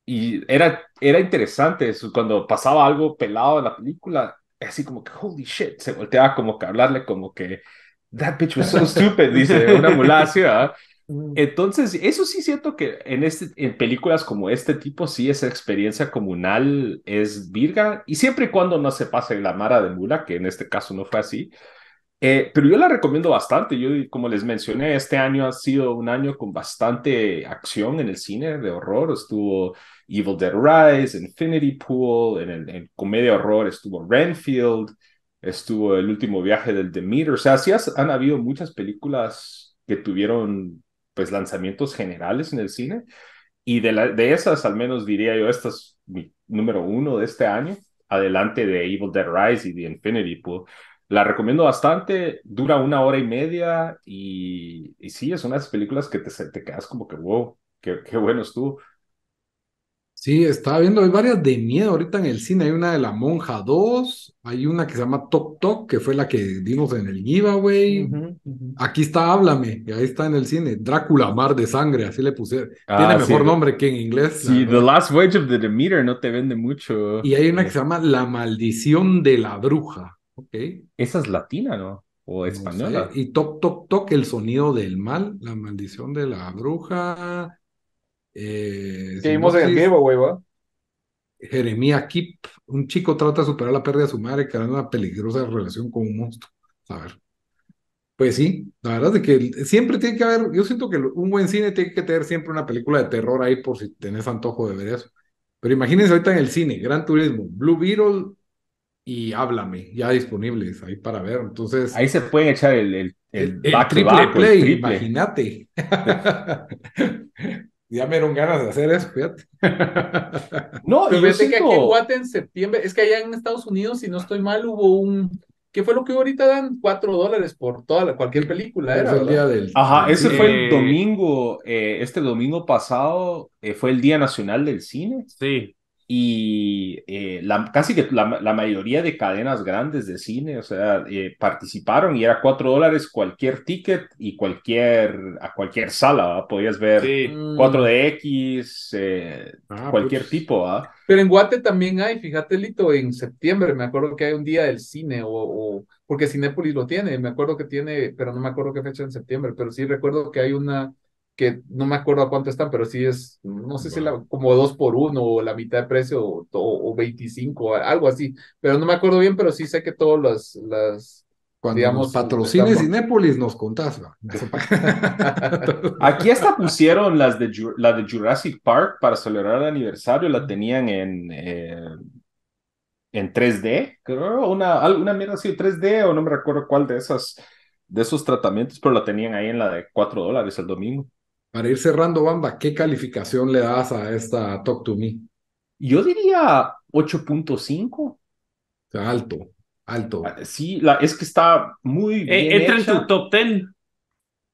y era, era interesante eso, cuando pasaba algo pelado en la película, así como que, holy shit, se volteaba como que a hablarle como que, that bitch was so stupid, dice una mulacia mm. Entonces, eso sí siento que en, este, en películas como este tipo, sí, esa experiencia comunal es virga, y siempre y cuando no se pase la mara de mula, que en este caso no fue así, eh, pero yo la recomiendo bastante. Yo, como les mencioné, este año ha sido un año con bastante acción en el cine de horror. Estuvo Evil Dead Rise, Infinity Pool, en, el, en comedia horror estuvo Renfield, estuvo El último viaje del Demeter. O sea, sí han habido muchas películas que tuvieron pues lanzamientos generales en el cine. Y de, de esas, al menos diría yo, esta es mi número uno de este año, adelante de Evil Dead Rise y de Infinity Pool. La recomiendo bastante, dura una hora y media y, sí, es una de esas películas que te, te quedas como que, wow, qué, qué bueno estuvo. Sí, estaba viendo, hay varias de miedo ahorita en el cine. Hay una de La Monja 2, hay una que se llama Tok Tok, que fue la que dimos en el giveaway. güey Aquí está Háblame, y ahí está en el cine. Drácula, Mar de Sangre, así le puse. Ah, Tiene mejor nombre que en inglés. Sí, The Last Voyage of the Demeter no te vende mucho. Y hay una eh. que se llama La Maldición de la Bruja. Okay. Esa es latina, ¿no? O española. Y toc, toc, toc, el sonido del mal, la maldición de la bruja. Eh, en el güey, Jeremía Kip, un chico trata de superar la pérdida de su madre, que creando una peligrosa relación con un monstruo. A ver. Pues sí, la verdad es que siempre tiene que haber, yo siento que un buen cine tiene que tener siempre una película de terror ahí por si tenés antojo de ver eso. Pero imagínense ahorita en el cine, Gran Turismo, Blue Beetle, y Háblame, ya disponibles ahí para ver. Entonces. Ahí se pueden echar el, el, triple play, imagínate. ya me dieron ganas de hacer eso, fíjate. No, y que en septiembre, es que allá en Estados Unidos, si no estoy mal, hubo un ¿Qué fue lo que ahorita dan? Cuatro dólares por toda cualquier película. Era, el día del, Ajá, ese fue el eh, domingo, eh, este domingo pasado eh, fue el Día Nacional del Cine. Sí y eh, la, casi que la, mayoría de cadenas grandes de cine, o sea, eh, participaron y era cuatro dólares cualquier ticket y cualquier, a cualquier sala, podías ver 4DX, mm. eh, ah, cualquier pues. tipo. Pero en Guate también hay, fíjate Lito, en septiembre me acuerdo que hay un día del cine o, o... porque Cinépolis lo tiene, me acuerdo que tiene, pero no me acuerdo qué fecha en septiembre, pero sí recuerdo que hay una que no me acuerdo a cuánto están, pero sí es, no sé si la, como dos por uno o la mitad de precio o, o, o 25, algo así, pero no me acuerdo bien, pero sí sé que todas las, las cuando digamos, patrocines y Népolis nos contás. Aquí hasta pusieron las de, la de Jurassic Park para celebrar el aniversario, la tenían en... Eh, en 3D, creo, una, una mierda así, 3D o no me recuerdo cuál de esas, de esos tratamientos, pero la tenían ahí en la de 4 dólares el domingo para ir cerrando, Bamba, ¿qué calificación le das a esta Talk to Me? Yo diría 8.5. alto, alto. Ah, sí, es que está muy eh, bien. entra en tu top 10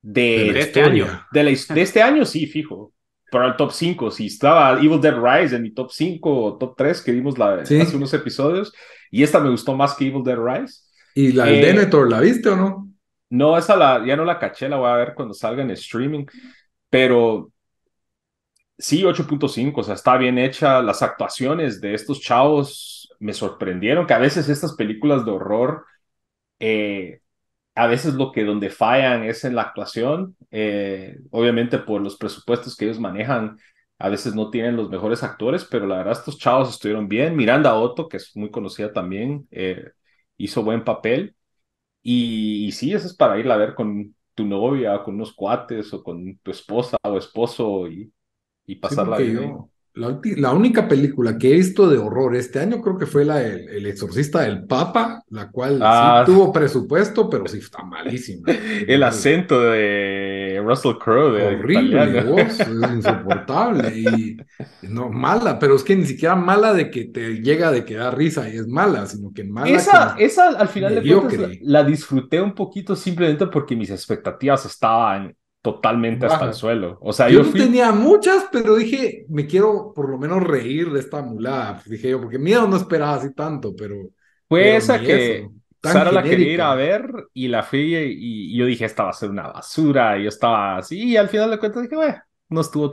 de, este año. De, este año, sí, fijo Pero el top 5. Si estaba Evil Dead Rise en mi top 5 o top 3 que vimos hace unos episodios, y esta me gustó más que Evil Dead Rise. ¿Y la del eh, Denethor la viste o no? No, esa la, ya no la caché, la voy a ver cuando salga en streaming. Pero sí, 8.5, o sea, está bien hecha. Las actuaciones de estos chavos me sorprendieron, que a veces estas películas de horror, eh, a veces lo que donde fallan es en la actuación, eh, obviamente por los presupuestos que ellos manejan. A veces no tienen los mejores actores, pero la verdad estos chavos estuvieron bien. Miranda Otto, que es muy conocida también, eh, hizo buen papel. Y, y, sí, eso es para irla a ver con, tu novia, con unos cuates o con tu esposa o esposo y, y pasar la vida. la, única película que he visto de horror este año creo que fue la El, Exorcista del Papa, la cual sí ah, tuvo presupuesto, pero sí está malísima. el acento de Russell Crowe. Horrible es insoportable y no mala, pero es que ni siquiera mala de que te llega de que da risa y es mala, sino que mala. Esa, esa al final de cuentas la, disfruté un poquito simplemente porque mis expectativas estaban totalmente hasta el suelo. O sea, yo, tenía muchas, pero dije, me quiero por lo menos reír de esta mulada, dije yo, porque miedo no esperaba así tanto, pero... Fue esa que... Sara la quería ir a ver y la fui y, yo dije, esta va a ser una basura. Y yo estaba así y al final de cuentas dije, bueno, no estuvo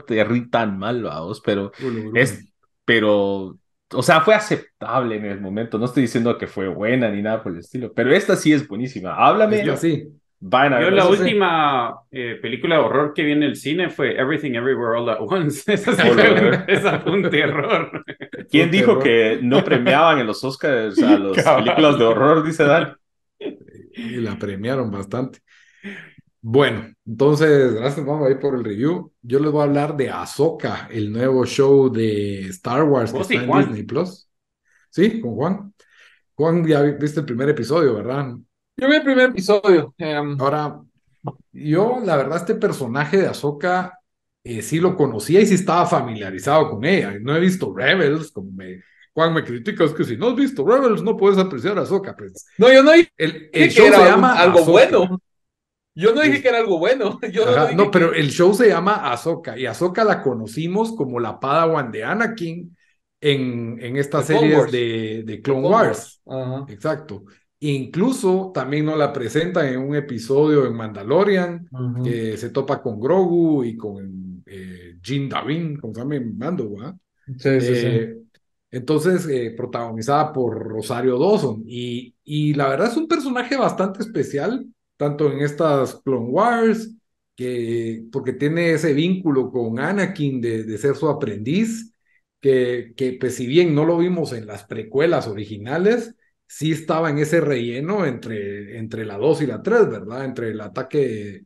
tan mal, vamos, pero es, pero, o sea, fue aceptable en el momento. No estoy diciendo que fue buena ni nada por el estilo, pero esta sí es buenísima. Háblame. yo sí la última eh, película de horror que viene en el cine fue Everything Everywhere All at Once. Esa, esa un terror. ¿Quién dijo que no premiaban en los Oscars a las películas de horror? Dice Dan. Y la premiaron bastante. Bueno, entonces, gracias, vamos a ir por el review. Yo les voy a hablar de Ahsoka, el nuevo show de Star Wars que está en Disney Plus. Sí, con Juan. Juan, ya viste el primer episodio, ¿verdad? Yo vi el primer episodio. Em, Ahora, yo, la verdad, este personaje de Ahsoka eh, sí lo conocía y sí estaba familiarizado con ella. No he visto Rebels, como me, Juan me critica, es que si no has visto Rebels no puedes apreciar a Ahsoka. Pues. No, yo no dije el, show que era se llama algo bueno. Yo no dije que era algo bueno. no, pero el show se llama Ahsoka y Ahsoka la conocimos como la Padawan de Anakin en, en estas series de, de, Clone, Wars. Exacto. Incluso también nos la presenta en un episodio en Mandalorian, que se topa con Grogu y con eh, Jin Davin, como se llama en Mando, eh, Entonces, eh, protagonizada por Rosario Dawson. Y, y la verdad es un personaje bastante especial, tanto en estas Clone Wars, que, porque tiene ese vínculo con Anakin de, de ser su aprendiz, que, que pues si bien no lo vimos en las precuelas originales, sí estaba en ese relleno entre, entre la 2 y la 3, ¿verdad? Entre el ataque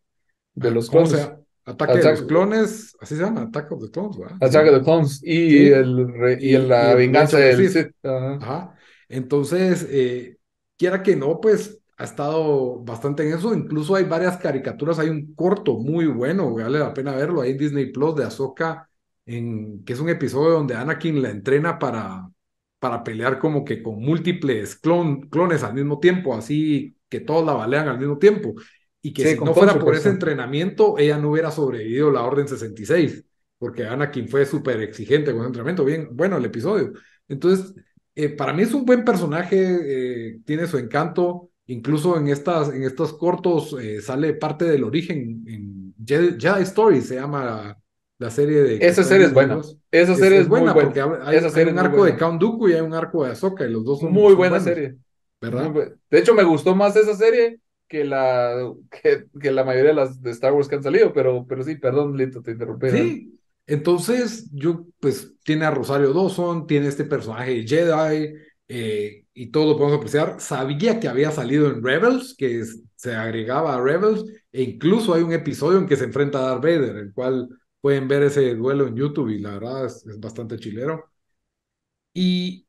de ah, los clones. ataque de los clones, así se llama, Attack of the Clones, ¿verdad? Attack of the Clones y, el, y, la venganza del Sith. Ajá. Entonces, eh, quiera que no, pues ha estado bastante en eso. Incluso hay varias caricaturas, hay un corto muy bueno, vale la pena verlo, hay Disney Plus de Ahsoka, en, que es un episodio donde Anakin la entrena para, para pelear como que con múltiples clones al mismo tiempo, así que todos la balean al mismo tiempo. Y que si no fuera por ese entrenamiento, ella no hubiera sobrevivido la Orden 66, porque Anakin fue súper exigente con ese entrenamiento. Bien, bueno, el episodio. Entonces, eh, para mí es un buen personaje, eh, tiene su encanto. Incluso en, estas, en estos cortos eh, sale parte del origen en Jedi, Jedi Story, se llama la serie de. Esa serie es buena. Esa serie es, buena, porque hay, un arco de Count Dooku y hay un arco de Azoka y los dos son muy buena serie. ¿Verdad? de hecho, me gustó más esa serie que la, que, la mayoría de las de Star Wars que han salido, pero, pero sí, perdón, Lito, te interrumpí. Sí, entonces yo, pues, tiene a Rosario Dawson, tiene este personaje Jedi, eh, y todo lo podemos apreciar. Sabía que había salido en Rebels, que se agregaba a Rebels, e incluso hay un episodio en que se enfrenta a Darth Vader, el cual Pueden ver ese duelo en YouTube y la verdad es, bastante chilero. Y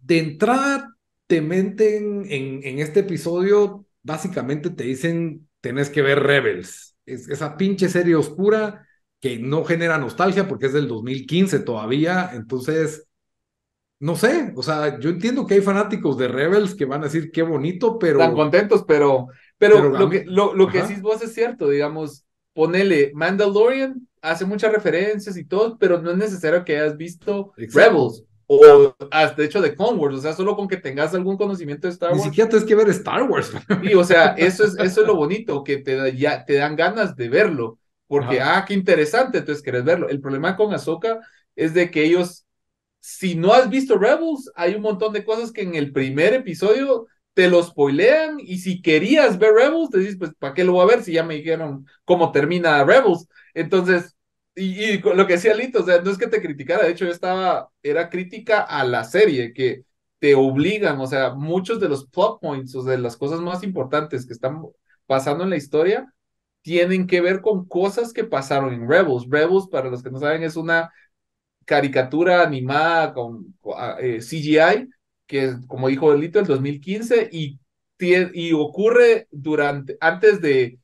de entrada te meten en, este episodio, básicamente te dicen, tenés que ver Rebels. esa pinche serie oscura que no genera nostalgia porque es del 2015 todavía. Entonces, no sé, o sea, yo entiendo que hay fanáticos de Rebels que van a decir qué bonito, pero... Están contentos, pero... Pero, lo, que, lo, lo que decís vos es cierto, digamos, ponele Mandalorian, hace muchas referencias y todo, pero no es necesario que hayas visto Rebels o has hecho de Clone o sea, solo con que tengas algún conocimiento de Star Wars. Ni siquiera tienes que ver Star Wars. sí, o sea, eso es eso es lo bonito que te ya te dan ganas de verlo, porque ah, qué interesante, entonces quieres verlo. El problema con Ahsoka es de que ellos si no has visto Rebels, hay un montón de cosas que en el primer episodio te lo spoilean y si querías ver Rebels, te dices, pues, ¿para qué lo voy a ver si ya me dijeron cómo termina Rebels? Entonces, y, lo que decía Lito, o sea, no es que te criticara, de hecho yo estaba, era crítica a la serie, que te obligan, o sea, muchos de los plot points, o sea, de las cosas más importantes que están pasando en la historia, tienen que ver con cosas que pasaron en Rebels. Rebels, para los que no saben, es una caricatura animada con eh, CGI que como dijo Lito, el 2015 y, y ocurre durante, antes de,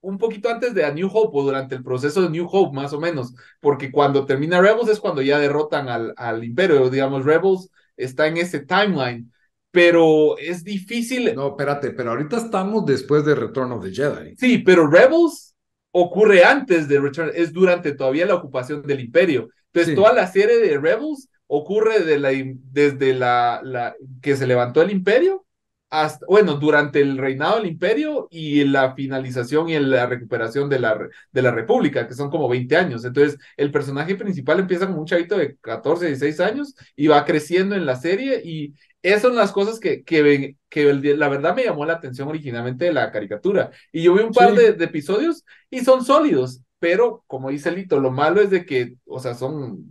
un poquito antes de A New Hope o durante el proceso de New Hope, más o menos, porque cuando termina Rebels es cuando ya derrotan al, al Imperio, digamos, Rebels está en ese timeline, pero es difícil. No, espérate, pero ahorita estamos después de Return of the Jedi. Sí, pero Rebels ocurre antes de Return, es durante todavía la ocupación del Imperio. Entonces, toda la serie de Rebels ocurre de la, desde la, la, que se levantó el imperio, hasta, bueno, durante el reinado del imperio y la finalización y la recuperación de la, de la república, que son como 20 años. Entonces, el personaje principal empieza como un chavito de 14, 16 años y va creciendo en la serie y esas son las cosas que, que, que la verdad me llamó la atención originalmente de la caricatura. Y yo vi un par de episodios y son sólidos pero como dice Lito, lo malo es de que, o sea, son,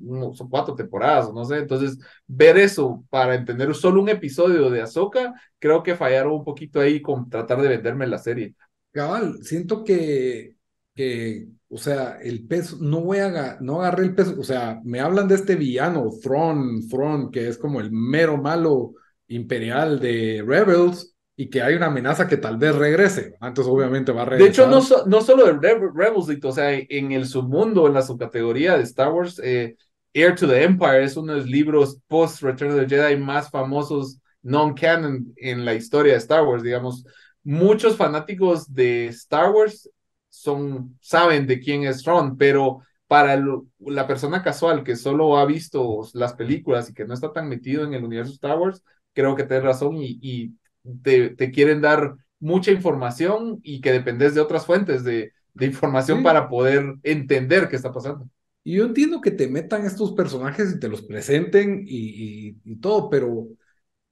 cuatro temporadas, no sé, entonces ver eso para entender solo un episodio de Azoka creo que fallaron un poquito ahí con tratar de venderme la serie. Cabal, siento que, que o sea, el peso, no voy a, no agarré el peso, o sea, me hablan de este villano, Thron, Thron, que es como el mero malo imperial de Rebels, y que hay una amenaza que tal vez regrese. Entonces, obviamente va a regresar. De hecho, no, no solo de Rebels, o sea, en el submundo, en la subcategoría de Star Wars, eh, to the Empire es uno de los libros post Return of the Jedi más famosos non-canon en la historia de Star Wars, digamos. Muchos fanáticos de Star Wars son, saben de quién es Ron, pero para la persona casual que solo ha visto las películas y que no está tan metido en el universo Star Wars, creo que tenés razón y, y te, quieren dar mucha información y que dependes de otras fuentes de, información para poder entender qué está pasando. Y yo entiendo que te metan estos personajes y te los presenten y, y, todo, pero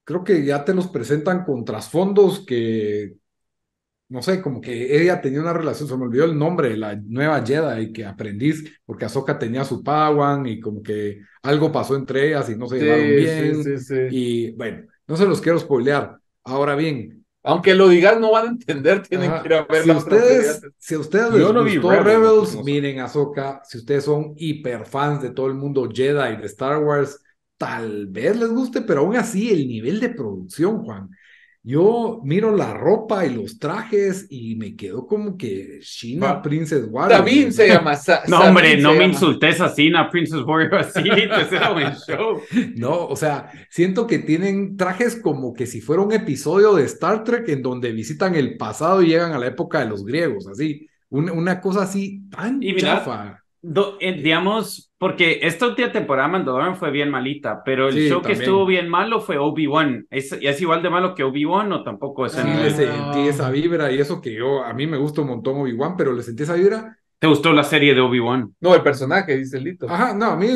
creo que ya te los presentan con trasfondos que, no sé, como que ella tenía una relación, se me olvidó el nombre, la nueva Jedi que aprendiz, porque Ahsoka tenía su Pawan y como que algo pasó entre ellas y no se llevaron bien. y bueno, no se los quiero spoilear, Ahora bien, aunque lo digas, no van a entender, tienen que ir a ver si ustedes, Si ustedes les no gustó Rebels, Rebels miren Azoka. si ustedes son hiperfans de todo el mundo Jedi, de Star Wars, tal vez les guste, pero aún así el nivel de producción, Juan, yo miro la ropa y los trajes y me quedo como que China Princess Warrior. También se llama. no, hombre, no me insultes a China Princess Warrior así, te show. No, o sea, siento que tienen trajes como que si fuera un episodio de Star Trek en donde visitan el pasado y llegan a la época de los griegos, así. una cosa así tan chafa. Eh, digamos, porque esta última temporada Mandalorian fue bien malita, pero el show que estuvo bien malo fue Obi-Wan. ¿Es, ¿Es igual de malo que Obi-Wan o tampoco es? Sí, le sentí esa vibra y eso que yo, a mí me gustó un montón Obi-Wan, pero le sentí esa vibra. ¿Te gustó la serie de Obi-Wan? No, el personaje, dice Lito. Ajá, no, a mí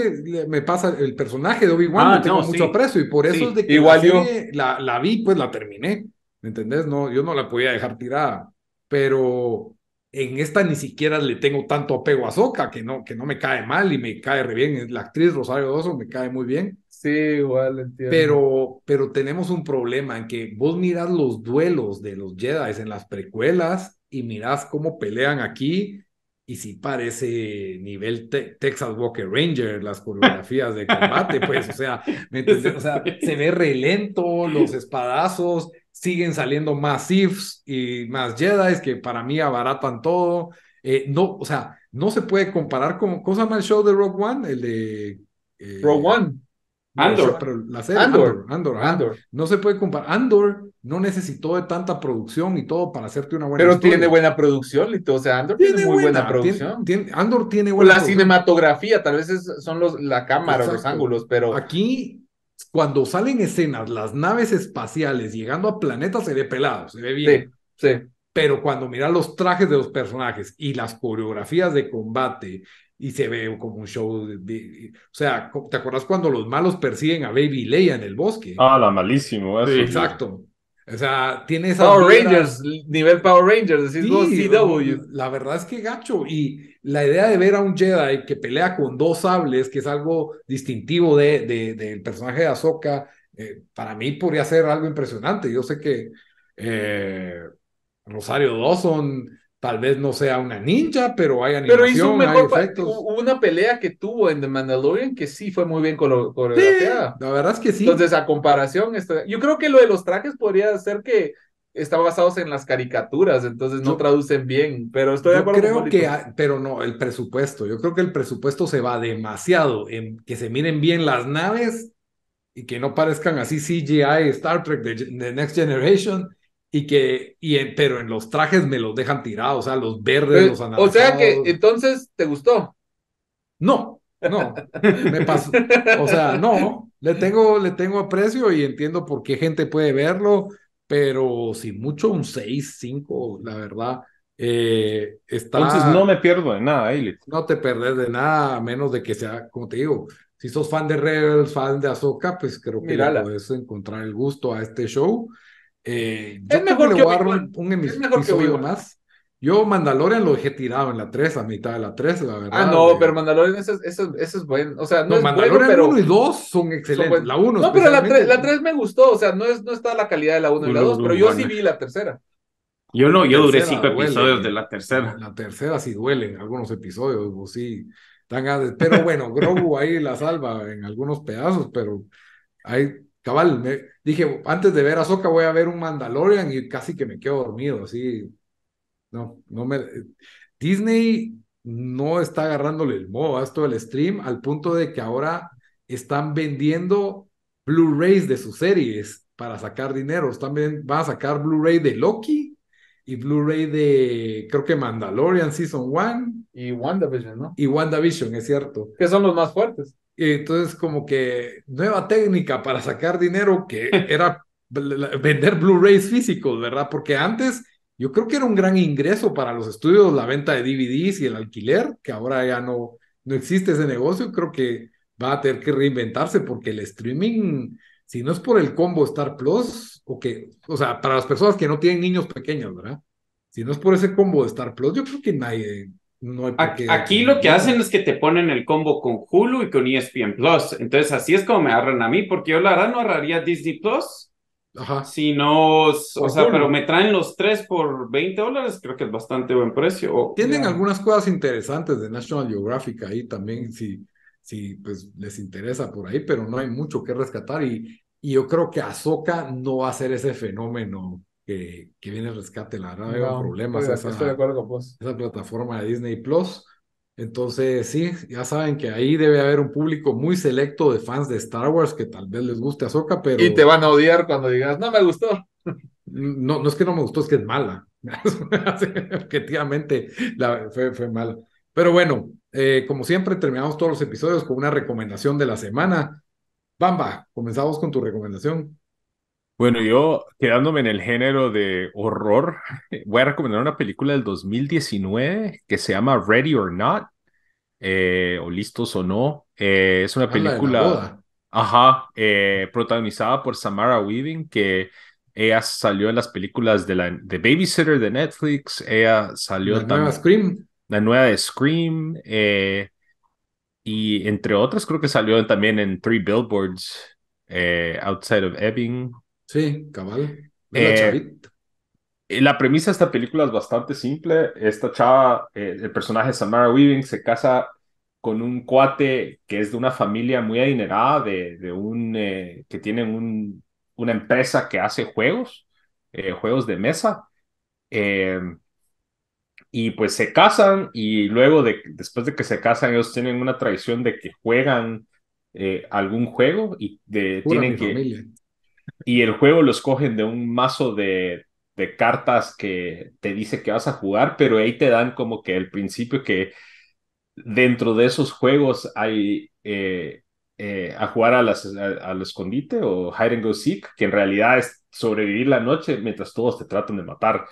me pasa el personaje de Obi-Wan, ah, tengo mucho aprecio y por eso es de que igual yo... la, la vi, pues la terminé. ¿Me entendés? No, yo no la podía dejar tirada, pero en esta ni siquiera le tengo tanto apego a Soca, que no, que no me cae mal y me cae re bien. La actriz Rosario Dawson me cae muy bien. Sí, igual entiendo. Pero, pero tenemos un problema en que vos mirás los duelos de los Jedi en las precuelas y mirás cómo pelean aquí. Y si parece nivel Texas Walker Ranger, las coreografías de combate, pues, o sea, o sea, se ve relento, los espadazos, siguen saliendo más Siths y más Jedi que para mí abaratan todo. Eh, no, o sea, no se puede comparar con. ¿Cómo se el show de rock One? El de. Eh, One. Andor. pero la serie, Andor. Andor, No se puede comparar. Andor no necesitó de tanta producción y todo para hacerte una buena Pero tiene buena producción, O sea, Andor tiene, muy buena, producción. Andor tiene buena La cinematografía, tal vez son los, la cámara, los ángulos, pero. Aquí cuando salen escenas las naves espaciales llegando a planetas se ve pelado, se ve bien. Sí, Pero cuando miras los trajes de los personajes y las coreografías de combate y se ve como un show. o sea, ¿te acuerdas cuando los malos persiguen a Baby Leia en el bosque? Ah, la malísimo. Eso, sí, exacto. O sea, tiene esa. Power Rangers, nivel Power Rangers, decís CW. La verdad es que gacho. Y la idea de ver a un Jedi que pelea con dos sables, que es algo distintivo de, del personaje de Ahsoka, eh, para mí podría ser algo impresionante. Yo sé que eh, Rosario Dawson Tal vez no sea una ninja, pero hay animación, pero hizo un mejor hay efectos. Hubo una pelea que tuvo en The Mandalorian que sí fue muy bien coreografiada. la verdad es que sí. Entonces, a comparación, yo creo que lo de los trajes podría ser que están basados en las caricaturas, entonces no traducen bien, pero estoy de acuerdo. Yo creo que, pero no, el presupuesto, yo creo que el presupuesto se va demasiado en que se miren bien las naves y que no parezcan así CGI Star Trek de, Next Generation y que, y, pero en los trajes me los dejan tirados, o sea, los verdes, eh, los anaranjados. O sea que entonces te gustó. No, no, me pasó. O sea, no, le tengo, le tengo aprecio y entiendo por qué gente puede verlo, pero si mucho un 6, 5, la verdad. Eh, está... Entonces no me pierdo de nada, Elite. No te perdés de nada, a menos de que sea, como te digo, si sos fan de Rebels, fan de Azoka, pues creo que puedes encontrar el gusto a este show. Eh, es, mejor que un, un más. Yo Mandalorian lo dejé tirado en la 3, a mitad de la 3, la ah, verdad. Ah, no, pero Mandalorian eso, es bueno. O sea, no, es Mandalorian pero... 1 y 2 son excelentes. la 1 No, pero la 3, la me gustó. O sea, no, es, no está la calidad de la 1 y la 2, pero yo sí vi la tercera. Yo no, yo duré 5 episodios de la tercera. La tercera sí duelen algunos episodios, o sí. Tan... Pero bueno, Grogu ahí la salva en algunos pedazos, pero hay cabal, dije, antes de ver a Soca voy a ver un Mandalorian y casi que me quedo dormido, así. No, no me... Disney no está agarrándole el modo a esto del stream al punto de que ahora están vendiendo Blu-rays de sus series para sacar dinero. También van a sacar Blu-ray de Loki y Blu-ray de, creo que Mandalorian Season 1. Y WandaVision, ¿no? Y WandaVision, es cierto. Que son los más fuertes entonces como que nueva técnica para sacar dinero que era vender Blu-rays físicos, ¿verdad? Porque antes yo creo que era un gran ingreso para los estudios la venta de DVDs y el alquiler, que ahora ya no, no existe ese negocio, creo que va a tener que reinventarse porque el streaming, si no es por el combo Star Plus, o que, o sea, para las personas que no tienen niños pequeños, ¿verdad? Si no es por ese combo de Star Plus, yo creo que nadie aquí, lo que hacen es que te ponen el combo con Hulu y con ESPN Plus. Entonces, así es como me agarran a mí, porque yo la verdad no agarraría Disney Plus. Ajá. Si no, o, sea, pero me traen los tres por 20 dólares, creo que es bastante buen precio. Tienen algunas cosas interesantes de National Geographic ahí también, si, si pues, les interesa por ahí, pero no hay mucho que rescatar. Y, y yo creo que Azoka no va a ser ese fenómeno que, viene el rescate, la verdad, no, problemas. esa, Esa plataforma de Disney Plus. Entonces, sí, ya saben que ahí debe haber un público muy selecto de fans de Star Wars que tal vez les guste Soca, pero. Y te van a odiar cuando digas, no me gustó. No, no es que no me gustó, es que es mala. Objetivamente la, fue, fue mala. Pero bueno, eh, como siempre, terminamos todos los episodios con una recomendación de la semana. Bamba, comenzamos con tu recomendación. Bueno, yo quedándome en el género de horror, voy a recomendar una película del 2019 que se llama Ready or Not, eh, o Listos o No. Eh, es una película ajá, eh, protagonizada por Samara Weaving, que ella salió en las películas de, la, de Babysitter de Netflix, ella salió la también, nueva Scream. La nueva de Scream, y entre otras creo que salió también en Three Billboards. Outside of Ebbing, Sí, cabal. La, eh, la premisa de esta película es bastante simple. Esta chava, eh, el personaje Samara Weaving, se casa con un cuate que es de una familia muy adinerada, de, un, eh, que tiene un, una empresa que hace juegos, juegos de mesa. Em, y pues se casan y luego de, después de que se casan ellos tienen una tradición de que juegan algún juego y de, tienen que y el juego lo escogen de un mazo de, de cartas que te dice que vas a jugar, pero ahí te dan como que el principio que dentro de esos juegos hay eh, eh, a jugar al escondite o hide and go seek, que en realidad es sobrevivir la noche mientras todos te tratan de matar.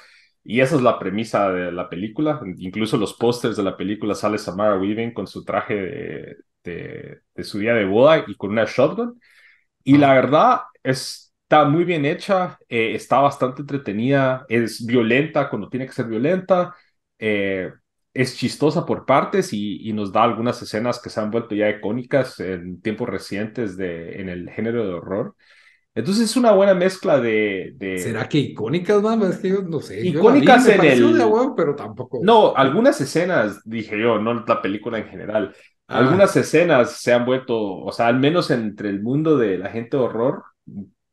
Y esa es la premisa de la película. Incluso los pósters de la película sale Samara Weaving con su traje de su día de boda y con una shotgun. Y la ah. verdad es está muy bien hecha, eh, está bastante entretenida, es violenta cuando tiene que ser violenta, eh, es chistosa por partes y, nos da algunas escenas que se han vuelto ya icónicas en tiempos recientes de, en el género de horror. Entonces es una buena mezcla de... ¿Será que icónicas, mamá? que no sé. Icónicas yo en el... pero tampoco... No, algunas escenas, dije yo, no la película en general. Ah. Algunas escenas se han vuelto, o sea, al menos entre el mundo de la gente de horror,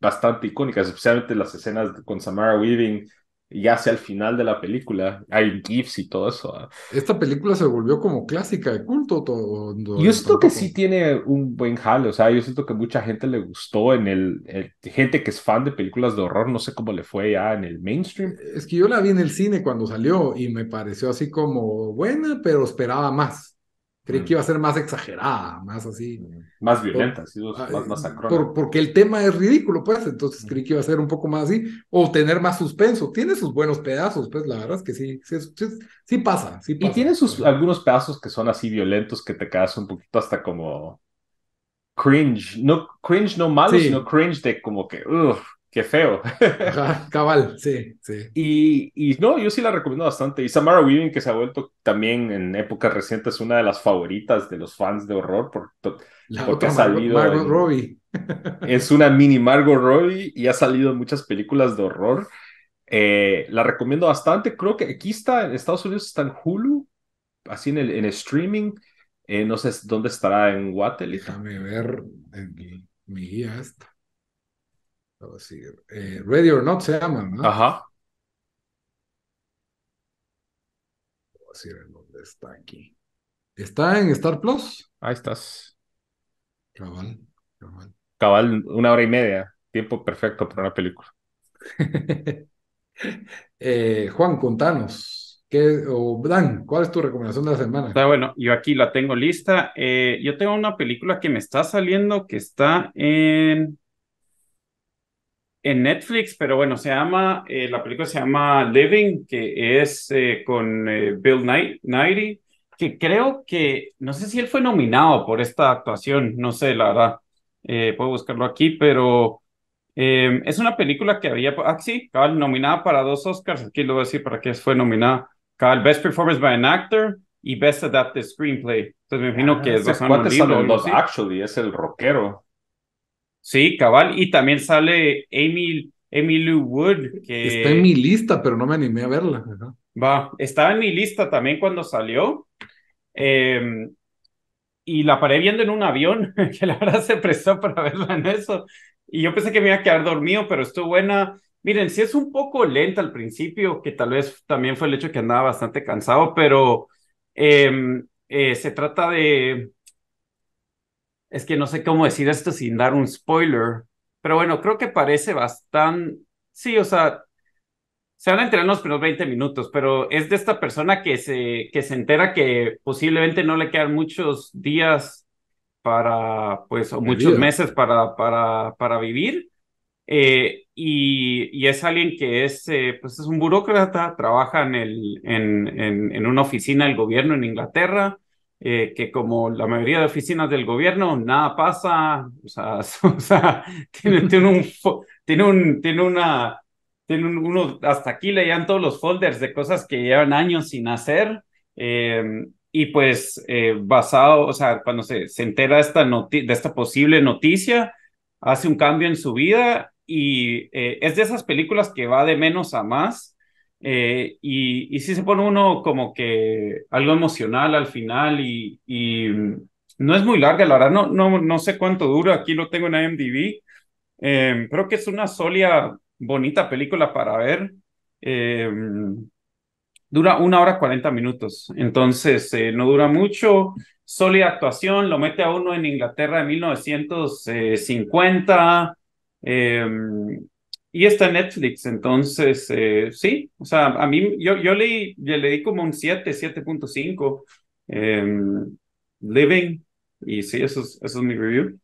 bastante icónicas, especialmente las escenas con Samara Weaving, ya hacia el final de la película. Hay GIFs y todo eso. Ah. Esta película se volvió como clásica de culto. Todo, yo siento que sí tiene un buen jale. O sea, yo siento que mucha gente le gustó en el, Gente que es fan de películas de horror, no sé cómo le fue ya en el mainstream. Es que yo la vi en el cine cuando salió y me pareció así como buena, pero esperaba más. Creí mm. que iba a ser más exagerada, más así. Más violenta, sí, ah, más masacrona. Eh, porque el tema es ridículo, pues, entonces mm. creí que iba a ser un poco más así, o tener más suspenso. Tiene sus buenos pedazos, pues, la verdad es que sí, sí, pasa, sí pasa. Y tiene sus, algunos pedazos que son así violentos que te quedas un poquito hasta como cringe, no cringe no malo, sino cringe de como que, qué feo. cabal, sí, sí. Y, no, yo sí la recomiendo bastante. Y Samara Weaving, que se ha vuelto también en épocas recientes una de las favoritas de los fans de horror, por, la porque ha salido. Margot, Robbie. Es una mini Margot Robbie y ha salido en muchas películas de horror. Eh, la recomiendo bastante. Creo que aquí está, en Estados Unidos está en Hulu, así en el streaming. Eh, no sé dónde estará en Wattel. Déjame ver en mi guía esta a decir. Eh, Ready or Not se llama, ¿no? Ajá. Voy a decir en dónde está aquí. ¿Está en Star Plus? Ahí estás. Cabal, cabal. una hora y media. Tiempo perfecto para una película. Eh, Juan, contanos. o Dan, ¿cuál es tu recomendación de la semana? Está ah, bueno, yo aquí la tengo lista. Eh, yo tengo una película que me está saliendo que está en en Netflix, pero bueno, se llama, eh, la película se llama Living, que es eh, con eh, Bill Knight, que creo que, no sé si él fue nominado por esta actuación, no sé, la verdad, puedo buscarlo aquí, pero em, es una película que había, ah, sí, nominada para dos Oscars, aquí lo voy a decir para qué fue nominada, Best Performance by an Actor y Best Adapted Screenplay, entonces me imagino ah, que es basado Actually, es el rockero. Sí, cabal. Y también sale Amy, Emily Wood. Que... Está en mi lista, pero no me animé a verla. Va, estaba en mi lista también cuando salió. Em, y la paré viendo en un avión, que la verdad se prestó para verla en eso. Y yo pensé que me iba a quedar dormido, pero estuvo buena. Miren, sí es un poco lenta al principio, que tal vez también fue el hecho que andaba bastante cansado, pero em, eh, se trata de es que no sé cómo decir esto sin dar un spoiler, pero bueno, creo que parece bastante, sí, o sea, se van a enterar en los primeros 20 minutos, pero es de esta persona que se, que se entera que posiblemente no le quedan muchos días para, pues, o muchos meses para, para, para vivir. Eh, y, y, es alguien que es, eh, pues es un burócrata, trabaja en, el, en, en, en, una oficina del gobierno en Inglaterra, eh, que como la mayoría de oficinas del gobierno, nada pasa, o sea, sea tiene, tiene, un, tiene, un, tiene una, tiene uno, hasta aquí leían todos los folders de cosas que llevan años sin hacer. Em, y pues eh, basado, o sea, cuando se, se entera esta de esta posible noticia, hace un cambio en su vida y eh, es de esas películas que va de menos a más eh, y, si se pone uno como que algo emocional al final y, mm, no es muy larga, la verdad, no, no, no sé cuánto dura, aquí lo tengo en IMDb, eh, creo que es una sólida, bonita película para ver. Eh, dura una hora 40 minutos, entonces eh, no dura mucho. Sólida actuación, lo mete a uno en Inglaterra de 1950. Eh, y está Netflix, entonces, eh, sí, o sea, a mí, yo, yo leí, leí como un 7, 7.5, cinco em, Living, y sí, eso es, eso mi review.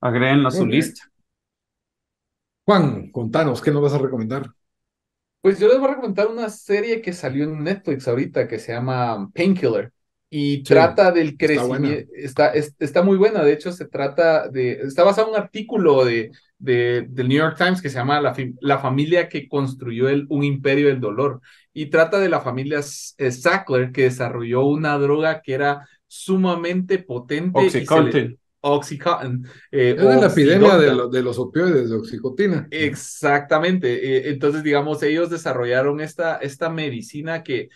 Agréguenlo a su lista. Juan, contanos, ¿qué nos vas a recomendar? Pues yo les voy a recomendar una serie que salió en Netflix ahorita que se llama Painkiller y trata del crecimiento, está, está, muy buena, de hecho se trata de, está basado en un artículo de, de, del New York Times que se llama La, familia que construyó el, un imperio del dolor y trata de la familia eh, Sackler que desarrolló una droga que era sumamente potente. Oxycontin. Oxycontin. Era eh, la epidemia de, los opioides, de oxicotina. Exactamente. Eh, entonces, digamos, ellos desarrollaron esta, esta medicina que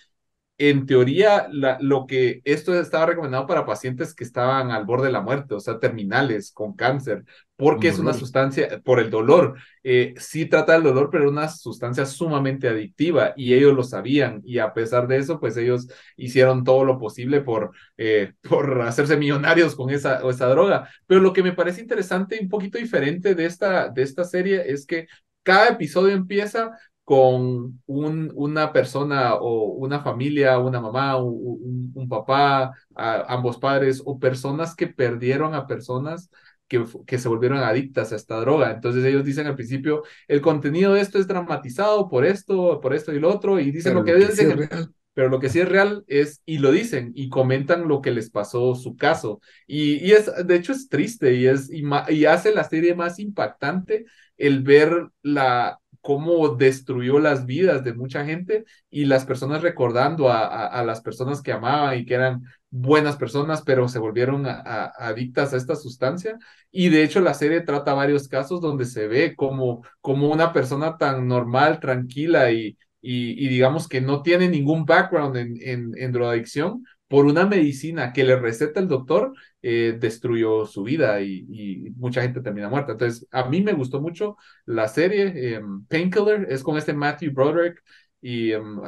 en teoría, la, lo que esto estaba recomendado para pacientes que estaban al borde de la muerte, o sea, terminales con cáncer, porque es una sustancia, por el dolor, eh, sí trata el dolor, pero es una sustancia sumamente adictiva y ellos lo sabían y a pesar de eso, pues ellos hicieron todo lo posible por, eh, por hacerse millonarios con esa, esa droga. Pero lo que me parece interesante y un poquito diferente de esta, de esta serie es que cada episodio empieza con un, una persona o una familia, una mamá, un, un papá, ambos padres o personas que perdieron a personas que, que, se volvieron adictas a esta droga. Entonces ellos dicen al principio, el contenido de esto es dramatizado por esto, por esto y lo otro, y dicen lo que, dicen, es real. pero lo que sí es real es, y lo dicen, y comentan lo que les pasó su caso. Y, y es, de hecho, es triste y, es, y hace la serie más impactante el ver la, cómo destruyó las vidas de mucha gente y las personas recordando a, las personas que amaban y que eran buenas personas, pero se volvieron adictas a esta sustancia. Y de hecho la serie trata varios casos donde se ve como, como una persona tan normal, tranquila y, y, digamos que no tiene ningún background en, en, en drogadicción, por una medicina que le receta el doctor, eh, destruyó su vida y, mucha gente termina muerta. Entonces, a mí me gustó mucho la serie. Em, Painkiller es con este Matthew Broderick y em,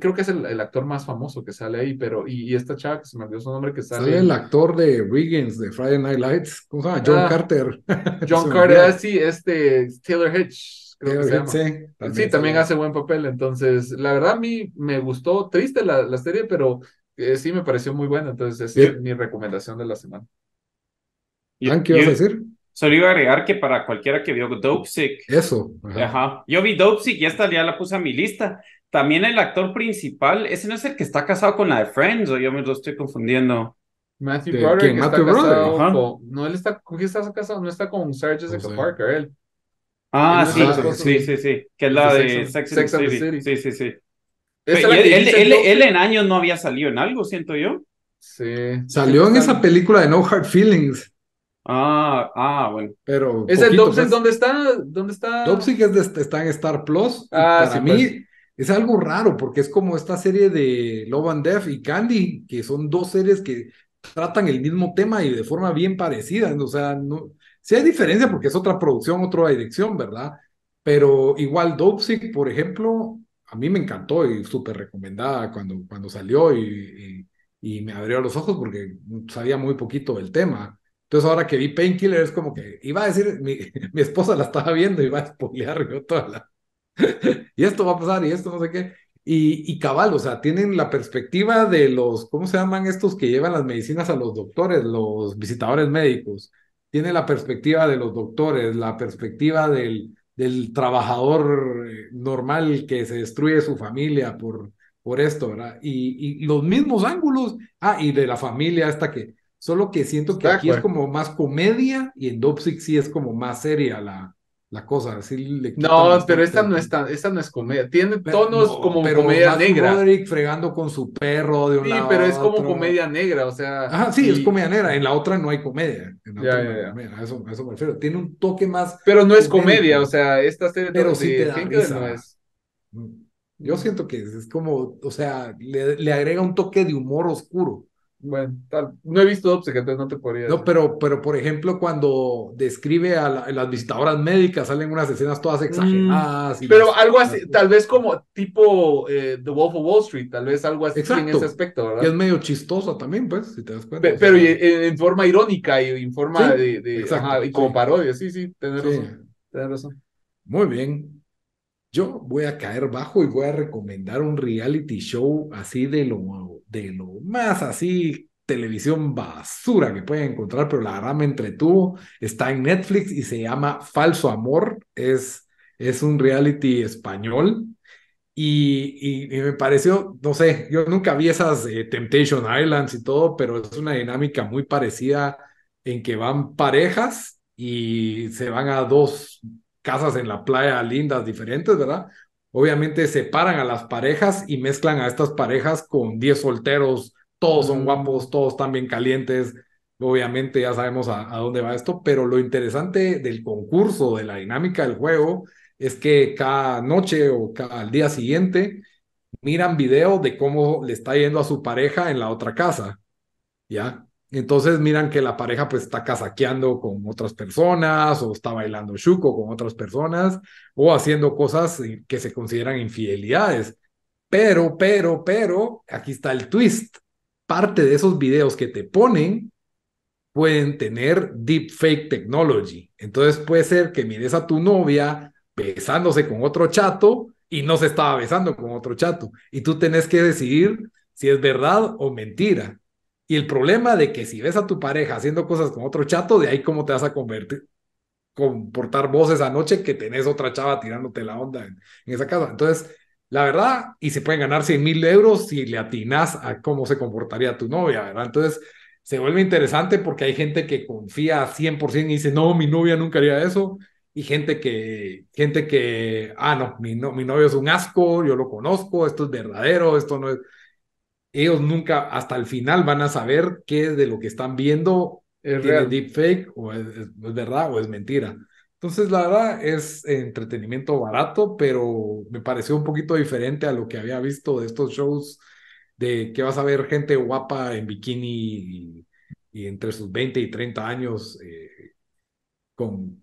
creo que es el, actor más famoso que sale ahí, pero y, esta chava que se me olvidó su nombre que sale. Sale el actor de Riggins de Friday Night Lights, ¿cómo se llama? John ah, Carter. John Carter, ah, sí, este Taylor Hitch. Creo Sí, también, hace buen papel. Entonces, la verdad, a mí me gustó, triste la, la serie, pero eh, sí me pareció muy bueno, entonces es mi recomendación de la semana. ¿Qué ibas a decir? Solo iba a agregar que para cualquiera que vio Dopesick. Eso. Ajá. Yo vi Sick y esta ya la puse a mi lista. También el actor principal, ese no es el que está casado con la de Friends, o yo me lo estoy confundiendo. Matthew Broderick Matthew casado no él está con quién está casado no está con Sarah Jessica Parker él ah sí, sí sí sí que es la de Sex, and the City. sí sí sí él, en años no había salido en algo, siento yo. Sí. Salió en esa película de No Hard Feelings. Ah, ah, bueno. Pero. el Dopsic pues. dónde está? ¿Dónde está? Dobson es está en Star Plus. Ah, para mí pues. es algo raro porque es como esta serie de Love and Death y Candy, que son dos series que tratan el mismo tema y de forma bien parecida. O sea, no, sí hay diferencia porque es otra producción, otra dirección, ¿verdad? Pero igual Dopsic, por ejemplo, a mí me encantó y súper recomendada cuando, cuando salió y, y, me abrió los ojos porque sabía muy poquito del tema. Entonces ahora que vi Painkiller es como que iba a decir, mi, esposa la estaba viendo y va a espolear toda la... y esto va a pasar y esto no sé qué. Y, cabal, o sea, tienen la perspectiva de los, ¿cómo se llaman estos que llevan las medicinas a los doctores, los visitadores médicos? Tienen la perspectiva de los doctores, la perspectiva del, del trabajador eh, normal que se destruye su familia por, por esto, ¿verdad? Y, los mismos ángulos, ah, y de la familia hasta que, solo que siento que aquí es como más comedia y en Dopsic sí es como más seria la, la cosa. Le no, pero esta no, está, esta no es comedia. Tiene tonos como comedia negra. fregando con su perro de Sí, pero es como comedia negra, o sea. Ajá, ah, sí, es comedia negra. En la otra no hay comedia. eso, me refiero. Tiene un toque más. Pero no es comedia, o sea, esta serie pero sí te da No es. Mm. Yo siento que es, como, o sea, le, agrega un toque de humor oscuro. Bueno, tal, no he visto Dops, entonces no te podría. No, pero, pero por ejemplo, cuando describe a las visitadoras médicas, salen unas escenas todas mm, exageradas. pero algo así, tal vez como tipo eh, The Wolf of Wall Street, tal vez algo así en ese aspecto, ¿verdad? es medio chistoso también, pues, si te das cuenta. pero en, forma irónica y en forma de. y como parodia, sí, sí, tienes razón. Muy bien. Yo voy a caer bajo y voy a recomendar un reality show así de lo de lo más así televisión basura que pueden encontrar, pero la verdad me entretuvo. Está en Netflix y se llama Falso Amor. Es, es un reality español. Y, me pareció, no sé, yo nunca vi esas eh, Temptation Islands y todo, pero es una dinámica muy parecida en que van parejas y se van a dos casas en la playa lindas diferentes, ¿verdad? obviamente separan a las parejas y mezclan a estas parejas con 10 solteros, todos son mm. guapos, todos están bien calientes, obviamente ya sabemos a, dónde va esto, pero lo interesante del concurso, de la dinámica del juego, es que cada noche o al día siguiente miran video de cómo le está yendo a su pareja en la otra casa, ¿ya? Entonces miran que la pareja pues está casaqueando con otras personas o está bailando chuco con otras personas o haciendo cosas eh, que se consideran infidelidades. Pero, pero, pero, aquí está el twist. Parte de esos videos que te ponen pueden tener deepfake technology. Entonces puede ser que mires a tu novia besándose con otro chato y no se estaba besando con otro chato. Y tú tenés que decidir si es verdad o mentira. Y el problema de que si ves a tu pareja haciendo cosas con otro chato, de ahí cómo te vas a convertir, comportar vos esa noche que tenés otra chava tirándote la onda en, esa casa. Entonces, la verdad, y se pueden ganar 100 mil euros si le atinás a cómo se comportaría tu novia, ¿verdad? Entonces, se vuelve interesante porque hay gente que confía 100% y dice, no, mi novia nunca haría eso. Y gente que, gente que, ah, no mi, no, mi novio es un asco, yo lo conozco, esto es verdadero, esto no es ellos nunca hasta el final van a saber qué de lo que están viendo es tiene deepfake o es, verdad o es mentira. Entonces, la verdad es entretenimiento barato, pero me pareció un poquito diferente a lo que había visto de estos shows de que vas a ver gente guapa en bikini y, entre sus 20 y 30 años eh, con,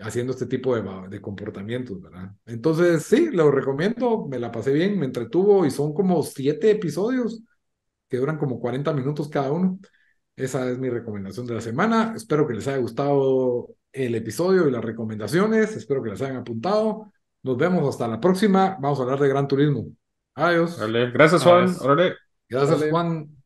haciendo este tipo de, de comportamientos, ¿verdad? Entonces, sí, lo recomiendo, me la pasé bien, me entretuvo y son como siete episodios que duran como 40 minutos cada uno. Esa es mi recomendación de la semana. Espero que les haya gustado el episodio y las recomendaciones. Espero que las hayan apuntado. Nos vemos hasta la próxima. Vamos a hablar de Gran Turismo. Adiós. Gracias, Juan. Gracias, Juan.